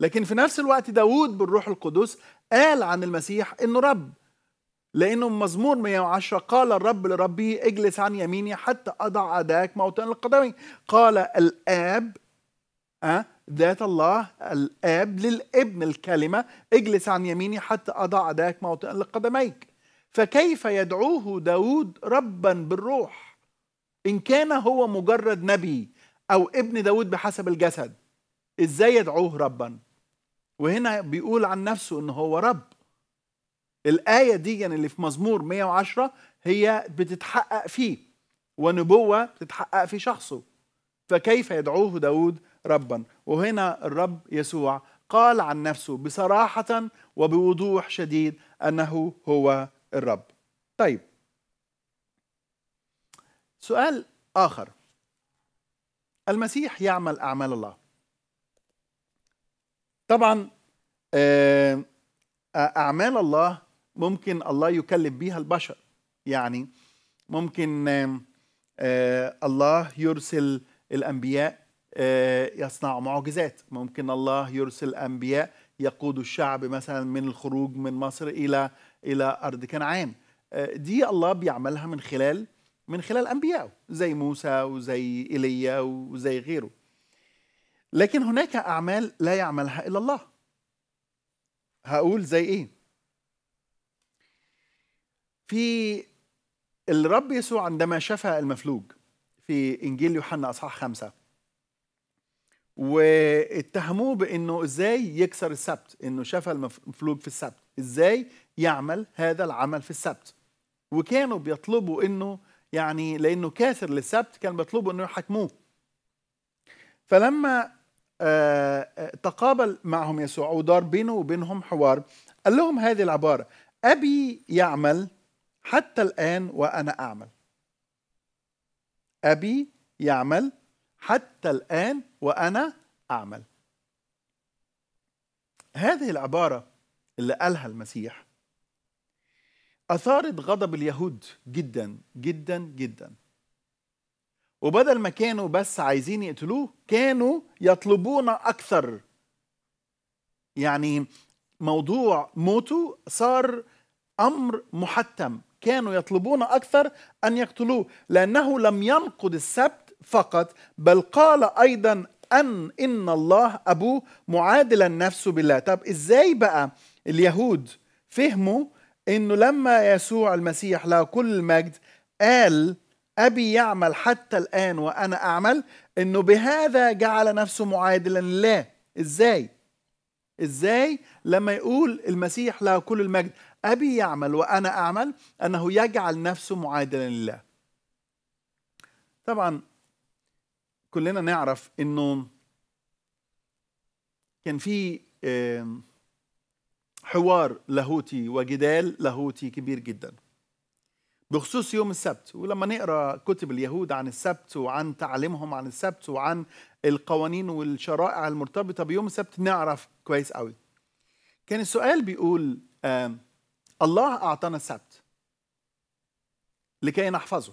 لكن في نفس الوقت داود بالروح القدس قال عن المسيح انه رب لأنه مزمور 110 قال الرب لربه اجلس عن يميني حتى أضع عداك موطن القدمين قال الآب أه ذات الله الآب للابن الكلمة اجلس عن يميني حتى أضع عداك موطن لقدميك فكيف يدعوه داود ربا بالروح إن كان هو مجرد نبي أو ابن داود بحسب الجسد إزاي يدعوه ربا وهنا بيقول عن نفسه إن هو رب الآية دي يعني اللي في مزمور 110 هي بتتحقق فيه ونبوة بتتحقق في شخصه فكيف يدعوه داود ربا وهنا الرب يسوع قال عن نفسه بصراحة وبوضوح شديد أنه هو الرب طيب سؤال آخر المسيح يعمل أعمال الله طبعا آه، أعمال الله ممكن الله يكلم بيها البشر يعني ممكن آه، الله يرسل الأنبياء آه، يصنعوا معجزات ممكن الله يرسل أنبياء يقودوا الشعب مثلا من الخروج من مصر إلى إلى أرض كنعان آه، دي الله بيعملها من خلال من خلال أنبيائه زي موسى وزي إيليا وزي غيره لكن هناك أعمال لا يعملها إلا الله هقول زي إيه في الرب يسوع عندما شفى المفلوج في انجيل يوحنا اصحاح خمسة واتهموه بانه ازاي يكسر السبت انه شفى المفلوج في السبت ازاي يعمل هذا العمل في السبت وكانوا بيطلبوا انه يعني لانه كاسر للسبت كان بيطلبوا انه يحاكموه فلما آه، آه، تقابل معهم يسوع ودار بينه وبينهم حوار قال لهم هذه العباره ابي يعمل حتى الآن وأنا أعمل أبي يعمل حتى الآن وأنا أعمل هذه العبارة اللي قالها المسيح أثارت غضب اليهود جدا جدا جدا وبدل ما كانوا بس عايزين يقتلوه كانوا يطلبون أكثر يعني موضوع موته صار أمر محتم كانوا يطلبون أكثر أن يقتلوه لأنه لم ينقض السبت فقط بل قال أيضا أن إن الله أبوه معادلا نفسه بالله طب إزاي بقى اليهود فهموا إنه لما يسوع المسيح له كل المجد قال أبي يعمل حتى الآن وأنا أعمل إنه بهذا جعل نفسه معادلا لله إزاي؟ إزاي لما يقول المسيح له كل المجد أبي يعمل وأنا أعمل أنه يجعل نفسه معادلا لله طبعا كلنا نعرف أنه كان في حوار لاهوتي وجدال لاهوتي كبير جدا بخصوص يوم السبت ولما نقرا كتب اليهود عن السبت وعن تعليمهم عن السبت وعن القوانين والشرائع المرتبطه بيوم السبت نعرف كويس قوي كان السؤال بيقول آه الله أعطانا السبت لكي نحفظه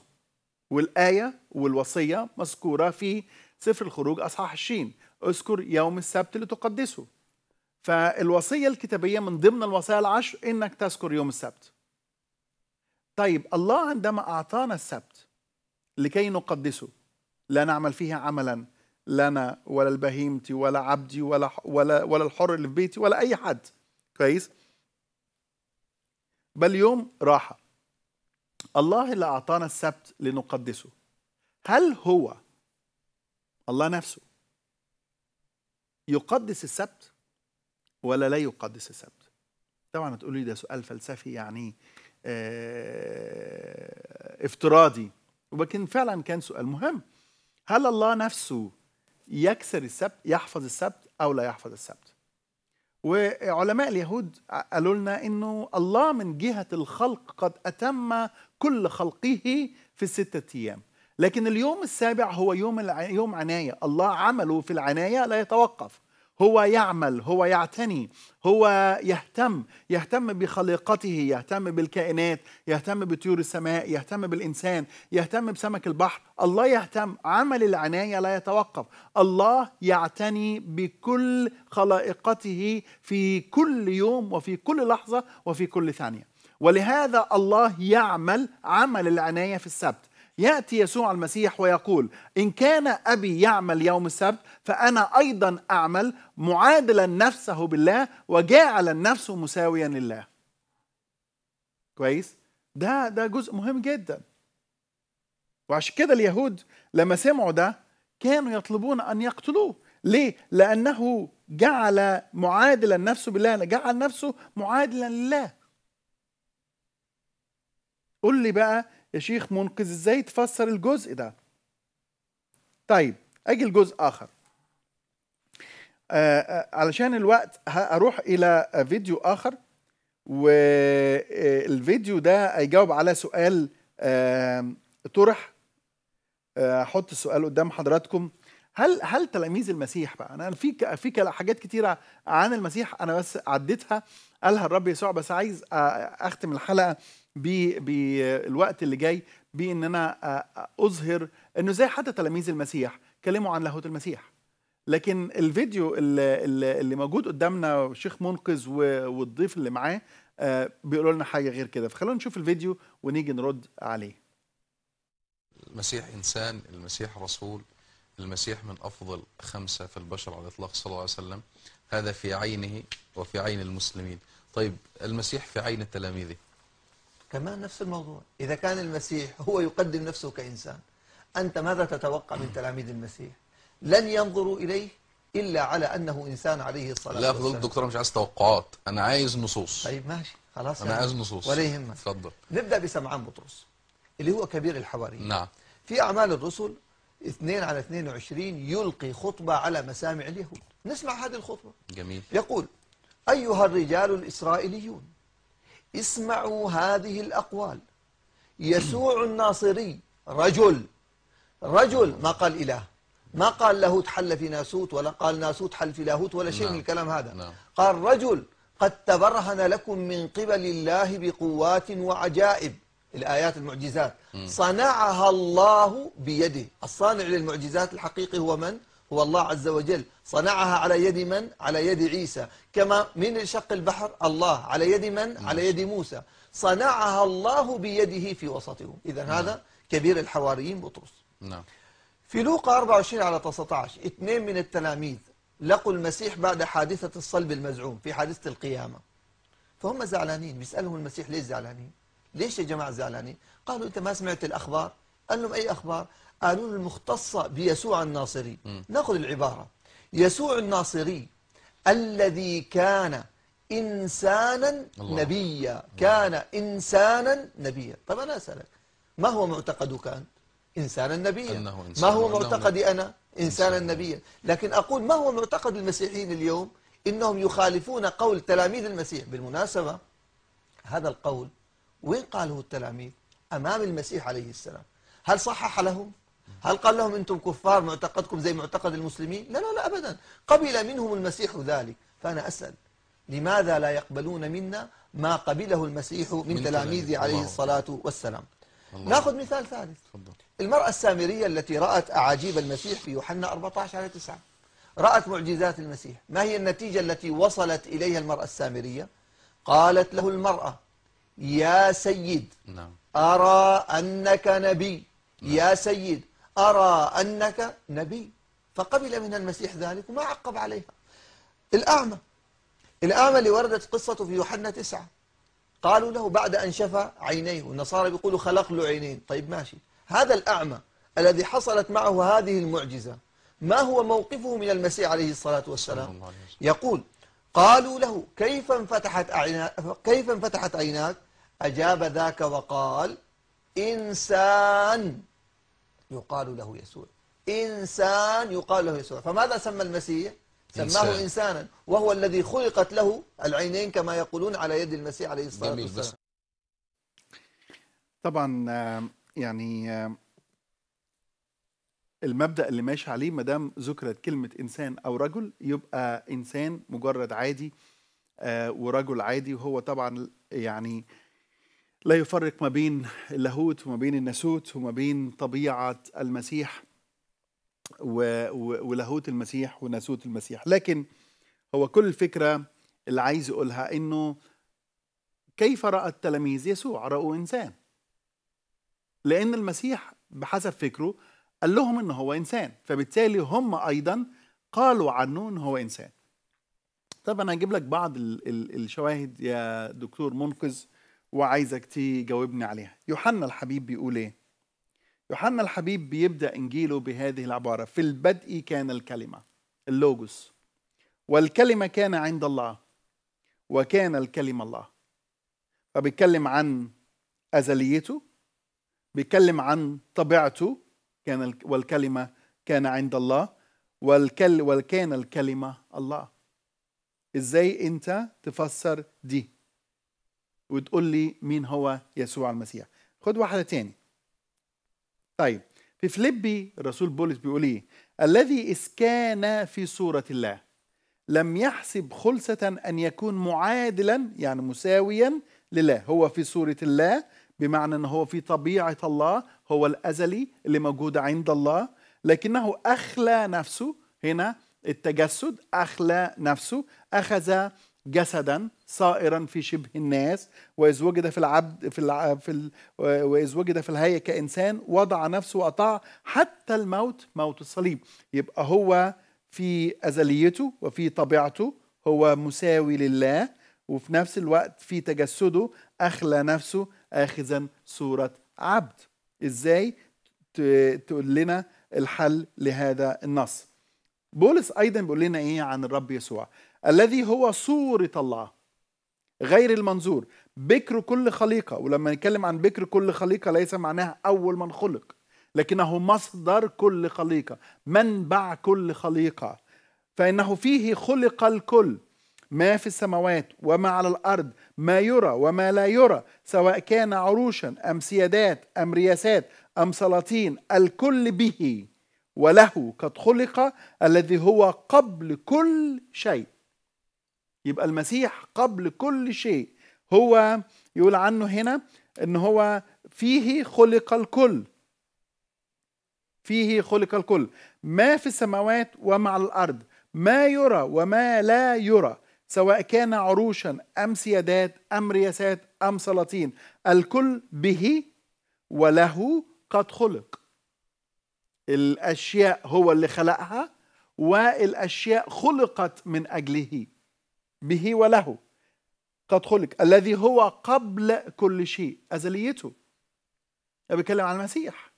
والآية والوصية مذكورة في سفر الخروج أصحاح الشين اذكر يوم السبت لتقدسه فالوصية الكتابية من ضمن الوصايا العشر إنك تذكر يوم السبت طيب الله عندما أعطانا السبت لكي نقدسه لا نعمل فيه عملا لنا ولا البهيمتي ولا عبدي ولا ولا ولا الحر اللي في بيتي ولا اي حد كويس بل يوم راحة الله اللي أعطانا السبت لنقدسه هل هو الله نفسه يقدس السبت ولا لا يقدس السبت طبعا هتقولي ده سؤال فلسفي يعني اه افتراضي ولكن فعلا كان سؤال مهم هل الله نفسه يكسر السبت يحفظ السبت او لا يحفظ السبت وعلماء اليهود قالوا لنا انه الله من جهه الخلق قد اتم كل خلقه في سته ايام لكن اليوم السابع هو يوم يوم عنايه الله عمله في العنايه لا يتوقف هو يعمل هو يعتني هو يهتم يهتم بخليقته يهتم بالكائنات يهتم بطيور السماء يهتم بالإنسان يهتم بسمك البحر الله يهتم عمل العناية لا يتوقف الله يعتني بكل خلائقته في كل يوم وفي كل لحظة وفي كل ثانية ولهذا الله يعمل عمل العناية في السبت ياتي يسوع المسيح ويقول ان كان ابي يعمل يوم السبت فانا ايضا اعمل معادلا نفسه بالله وجاعلا نفسه مساويا لله كويس ده ده جزء مهم جدا وعشان كده اليهود لما سمعوا ده كانوا يطلبون ان يقتلوه ليه لانه جعل معادلا نفسه بالله يعني جعل نفسه معادلا لله قل لي بقى يا شيخ منقذ ازاي تفسر الجزء ده طيب اجي لجزء اخر آه, آه، علشان الوقت هروح الى فيديو اخر والفيديو آه، ده هيجاوب على سؤال آه طرح احط آه السؤال قدام حضراتكم هل هل تلاميذ المسيح بقى انا في في حاجات كتيره عن المسيح انا بس عديتها قالها الرب يسوع بس عايز اختم الحلقه بالوقت اللي جاي بان انا اظهر انه زي حتى تلاميذ المسيح كلموا عن لاهوت المسيح لكن الفيديو اللي, اللي موجود قدامنا شيخ منقذ والضيف اللي معاه بيقولوا لنا حاجه غير كده فخلونا نشوف الفيديو ونيجي نرد عليه المسيح انسان المسيح رسول المسيح من افضل خمسه في البشر على الاطلاق صلى الله عليه وسلم هذا في عينه وفي عين المسلمين طيب المسيح في عين تلاميذه كمان نفس الموضوع إذا كان المسيح هو يقدم نفسه كإنسان أنت ماذا تتوقع من تلاميذ المسيح لن ينظروا إليه إلا على أنه إنسان عليه الصلاة والسلام لا فضلت دكتور مش عايز توقعات أنا عايز نصوص طيب ماشي خلاص أنا يعني عايز نصوص ولا يهمك تفضل نبدأ بسمعان بطرس اللي هو كبير الحواريين نعم في أعمال الرسل 2 على 22 يلقي خطبة على مسامع اليهود نسمع هذه الخطبة جميل يقول أيها الرجال الإسرائيليون اسمعوا هذه الأقوال يسوع الناصري رجل رجل ما قال إله ما قال لاهوت حل في ناسوت ولا قال ناسوت حل في لاهوت ولا شيء من نعم. الكلام هذا نعم. قال رجل قد تبرهن لكم من قبل الله بقوات وعجائب الآيات المعجزات صنعها الله بيده الصانع للمعجزات الحقيقي هو من؟ هو الله عز وجل صنعها على يد من؟ على يد عيسى كما من شق البحر الله على يد من؟ على يد نعم. موسى صنعها الله بيده في وسطهم إذا هذا نعم. كبير الحواريين بطرس نعم في لوقا 24 على 19 اثنين من التلاميذ لقوا المسيح بعد حادثة الصلب المزعوم في حادثة القيامة فهم زعلانين بيسألهم المسيح ليش زعلانين ليش يا جماعة زعلانين قالوا أنت ما سمعت الأخبار قال لهم أي أخبار قانون المختصة بيسوع الناصري ناخذ العبارة يسوع الناصري الذي كان إنسانا الله. نبيا كان الله. إنسانا نبيا طب أنا أسألك ما هو معتقدك أنت إنسانا نبيا أنه إنسان ما هو معتقدي أنا إنسانا إنسان. نبيا لكن أقول ما هو معتقد المسيحيين اليوم إنهم يخالفون قول تلاميذ المسيح بالمناسبة هذا القول وين قاله التلاميذ أمام المسيح عليه السلام هل صحح لهم هل قال لهم أنتم كفار معتقدكم زي معتقد المسلمين لا لا لا أبدا قبل منهم المسيح ذلك فأنا أسأل لماذا لا يقبلون منا ما قبله المسيح من, من تلاميذه عليه الله الصلاة والسلام ناخذ مثال ثالث فضل. المرأة السامرية التي رأت أعاجيب المسيح في يوحنا 14 على 9 رأت معجزات المسيح ما هي النتيجة التي وصلت إليها المرأة السامرية قالت له المرأة يا سيد نعم. أرى أنك نبي نعم. يا سيد أرى أنك نبي فقبل من المسيح ذلك وما عقب عليها الأعمى الأعمى اللي وردت قصته في يوحنا تسعة قالوا له بعد أن شفى عينيه والنصارى بيقولوا خلق له عينين طيب ماشي هذا الأعمى الذي حصلت معه هذه المعجزة ما هو موقفه من المسيح عليه الصلاة والسلام يقول قالوا له كيف انفتحت عيناك كيف انفتحت عيناك أجاب ذاك وقال إنسان يقال له يسوع إنسان يقال له يسوع فماذا سمى المسيح؟ سماه إنسان. إنسانا وهو الذي خلقت له العينين كما يقولون على يد المسيح عليه الصلاة والسلام طبعا آه، يعني آه، المبدا اللي ماشي عليه ما دام ذكرت كلمه انسان او رجل يبقى انسان مجرد عادي آه، ورجل عادي وهو طبعا يعني لا يفرق ما بين اللاهوت وما بين الناسوت وما بين طبيعة المسيح ولاهوت المسيح وناسوت المسيح لكن هو كل الفكرة اللي عايز أقولها إنه كيف رأى التلاميذ يسوع رأوا إنسان لأن المسيح بحسب فكره قال لهم إنه هو إنسان فبالتالي هم أيضا قالوا عنه إنه هو إنسان طب أنا هجيب لك بعض ال ال الشواهد يا دكتور منقذ وعايزك تجاوبني عليها يوحنا الحبيب بيقول ايه يوحنا الحبيب بيبدا انجيله بهذه العباره في البدء كان الكلمه اللوجوس والكلمه كان عند الله وكان الكلمه الله فبيتكلم عن ازليته بيتكلم عن طبيعته كان والكلمه كان عند الله والكل وكان الكلمه الله ازاي انت تفسر دي وتقول لي مين هو يسوع المسيح خد واحدة تاني طيب في فليبي رسول بولس بيقول ايه الذي اسكان في صورة الله لم يحسب خلصة أن يكون معادلا يعني مساويا لله هو في صورة الله بمعنى أنه هو في طبيعة الله هو الأزلي اللي موجود عند الله لكنه أخلى نفسه هنا التجسد أخلى نفسه أخذ جسدا صائرا في شبه الناس واذ وجد في العبد في الع... في ال... واذ وجد في الهيئه كانسان وضع نفسه واطاع حتى الموت موت الصليب يبقى هو في ازليته وفي طبيعته هو مساوي لله وفي نفس الوقت في تجسده اخلى نفسه اخذا صوره عبد ازاي ت... تقول لنا الحل لهذا النص بولس ايضا بيقول لنا ايه عن الرب يسوع الذي هو صورة الله غير المنظور بكر كل خليقة ولما نتكلم عن بكر كل خليقة ليس معناها أول من خلق لكنه مصدر كل خليقة منبع كل خليقة فإنه فيه خلق الكل ما في السماوات وما على الأرض ما يرى وما لا يرى سواء كان عروشا أم سيادات أم رياسات أم سلاطين الكل به وله قد خلق الذي هو قبل كل شيء يبقى المسيح قبل كل شيء هو يقول عنه هنا ان هو فيه خلق الكل فيه خلق الكل ما في السماوات وما على الارض ما يرى وما لا يرى سواء كان عروشا ام سيادات ام رياسات ام سلاطين الكل به وله قد خلق الاشياء هو اللي خلقها والاشياء خلقت من اجله به وله قد خلق الذي هو قبل كل شيء أزليته بيتكلم عن المسيح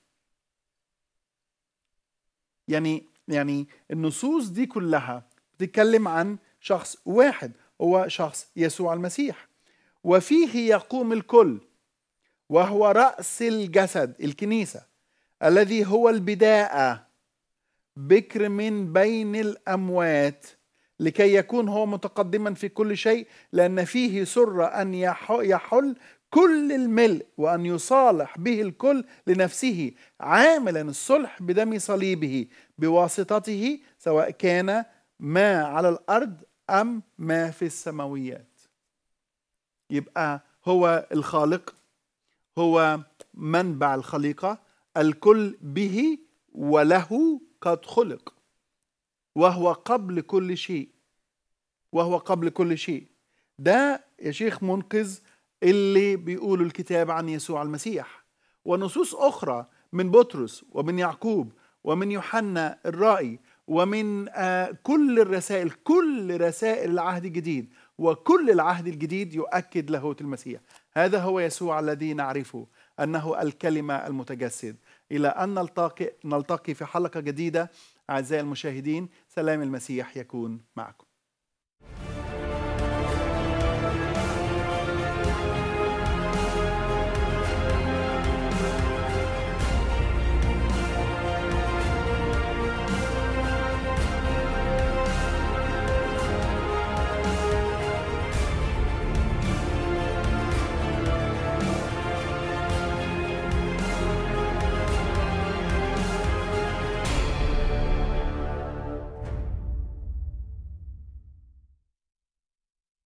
يعني يعني النصوص دي كلها بتتكلم عن شخص واحد هو شخص يسوع المسيح وفيه يقوم الكل وهو رأس الجسد الكنيسة الذي هو البداءة بكر من بين الأموات لكي يكون هو متقدما في كل شيء لأن فيه سر أن يحل كل الملء وأن يصالح به الكل لنفسه عاملا الصلح بدم صليبه بواسطته سواء كان ما على الأرض أم ما في السماويات يبقى هو الخالق هو منبع الخليقة الكل به وله قد خلق وهو قبل كل شيء وهو قبل كل شيء ده يا شيخ منقذ اللي بيقولوا الكتاب عن يسوع المسيح ونصوص أخرى من بطرس ومن يعقوب ومن يوحنا الرائي ومن آه، كل الرسائل كل رسائل العهد الجديد وكل العهد الجديد يؤكد لاهوت المسيح هذا هو يسوع الذي نعرفه أنه الكلمة المتجسد إلى أن نلتقي, نلتقي في حلقة جديدة أعزائي المشاهدين سلام المسيح يكون معكم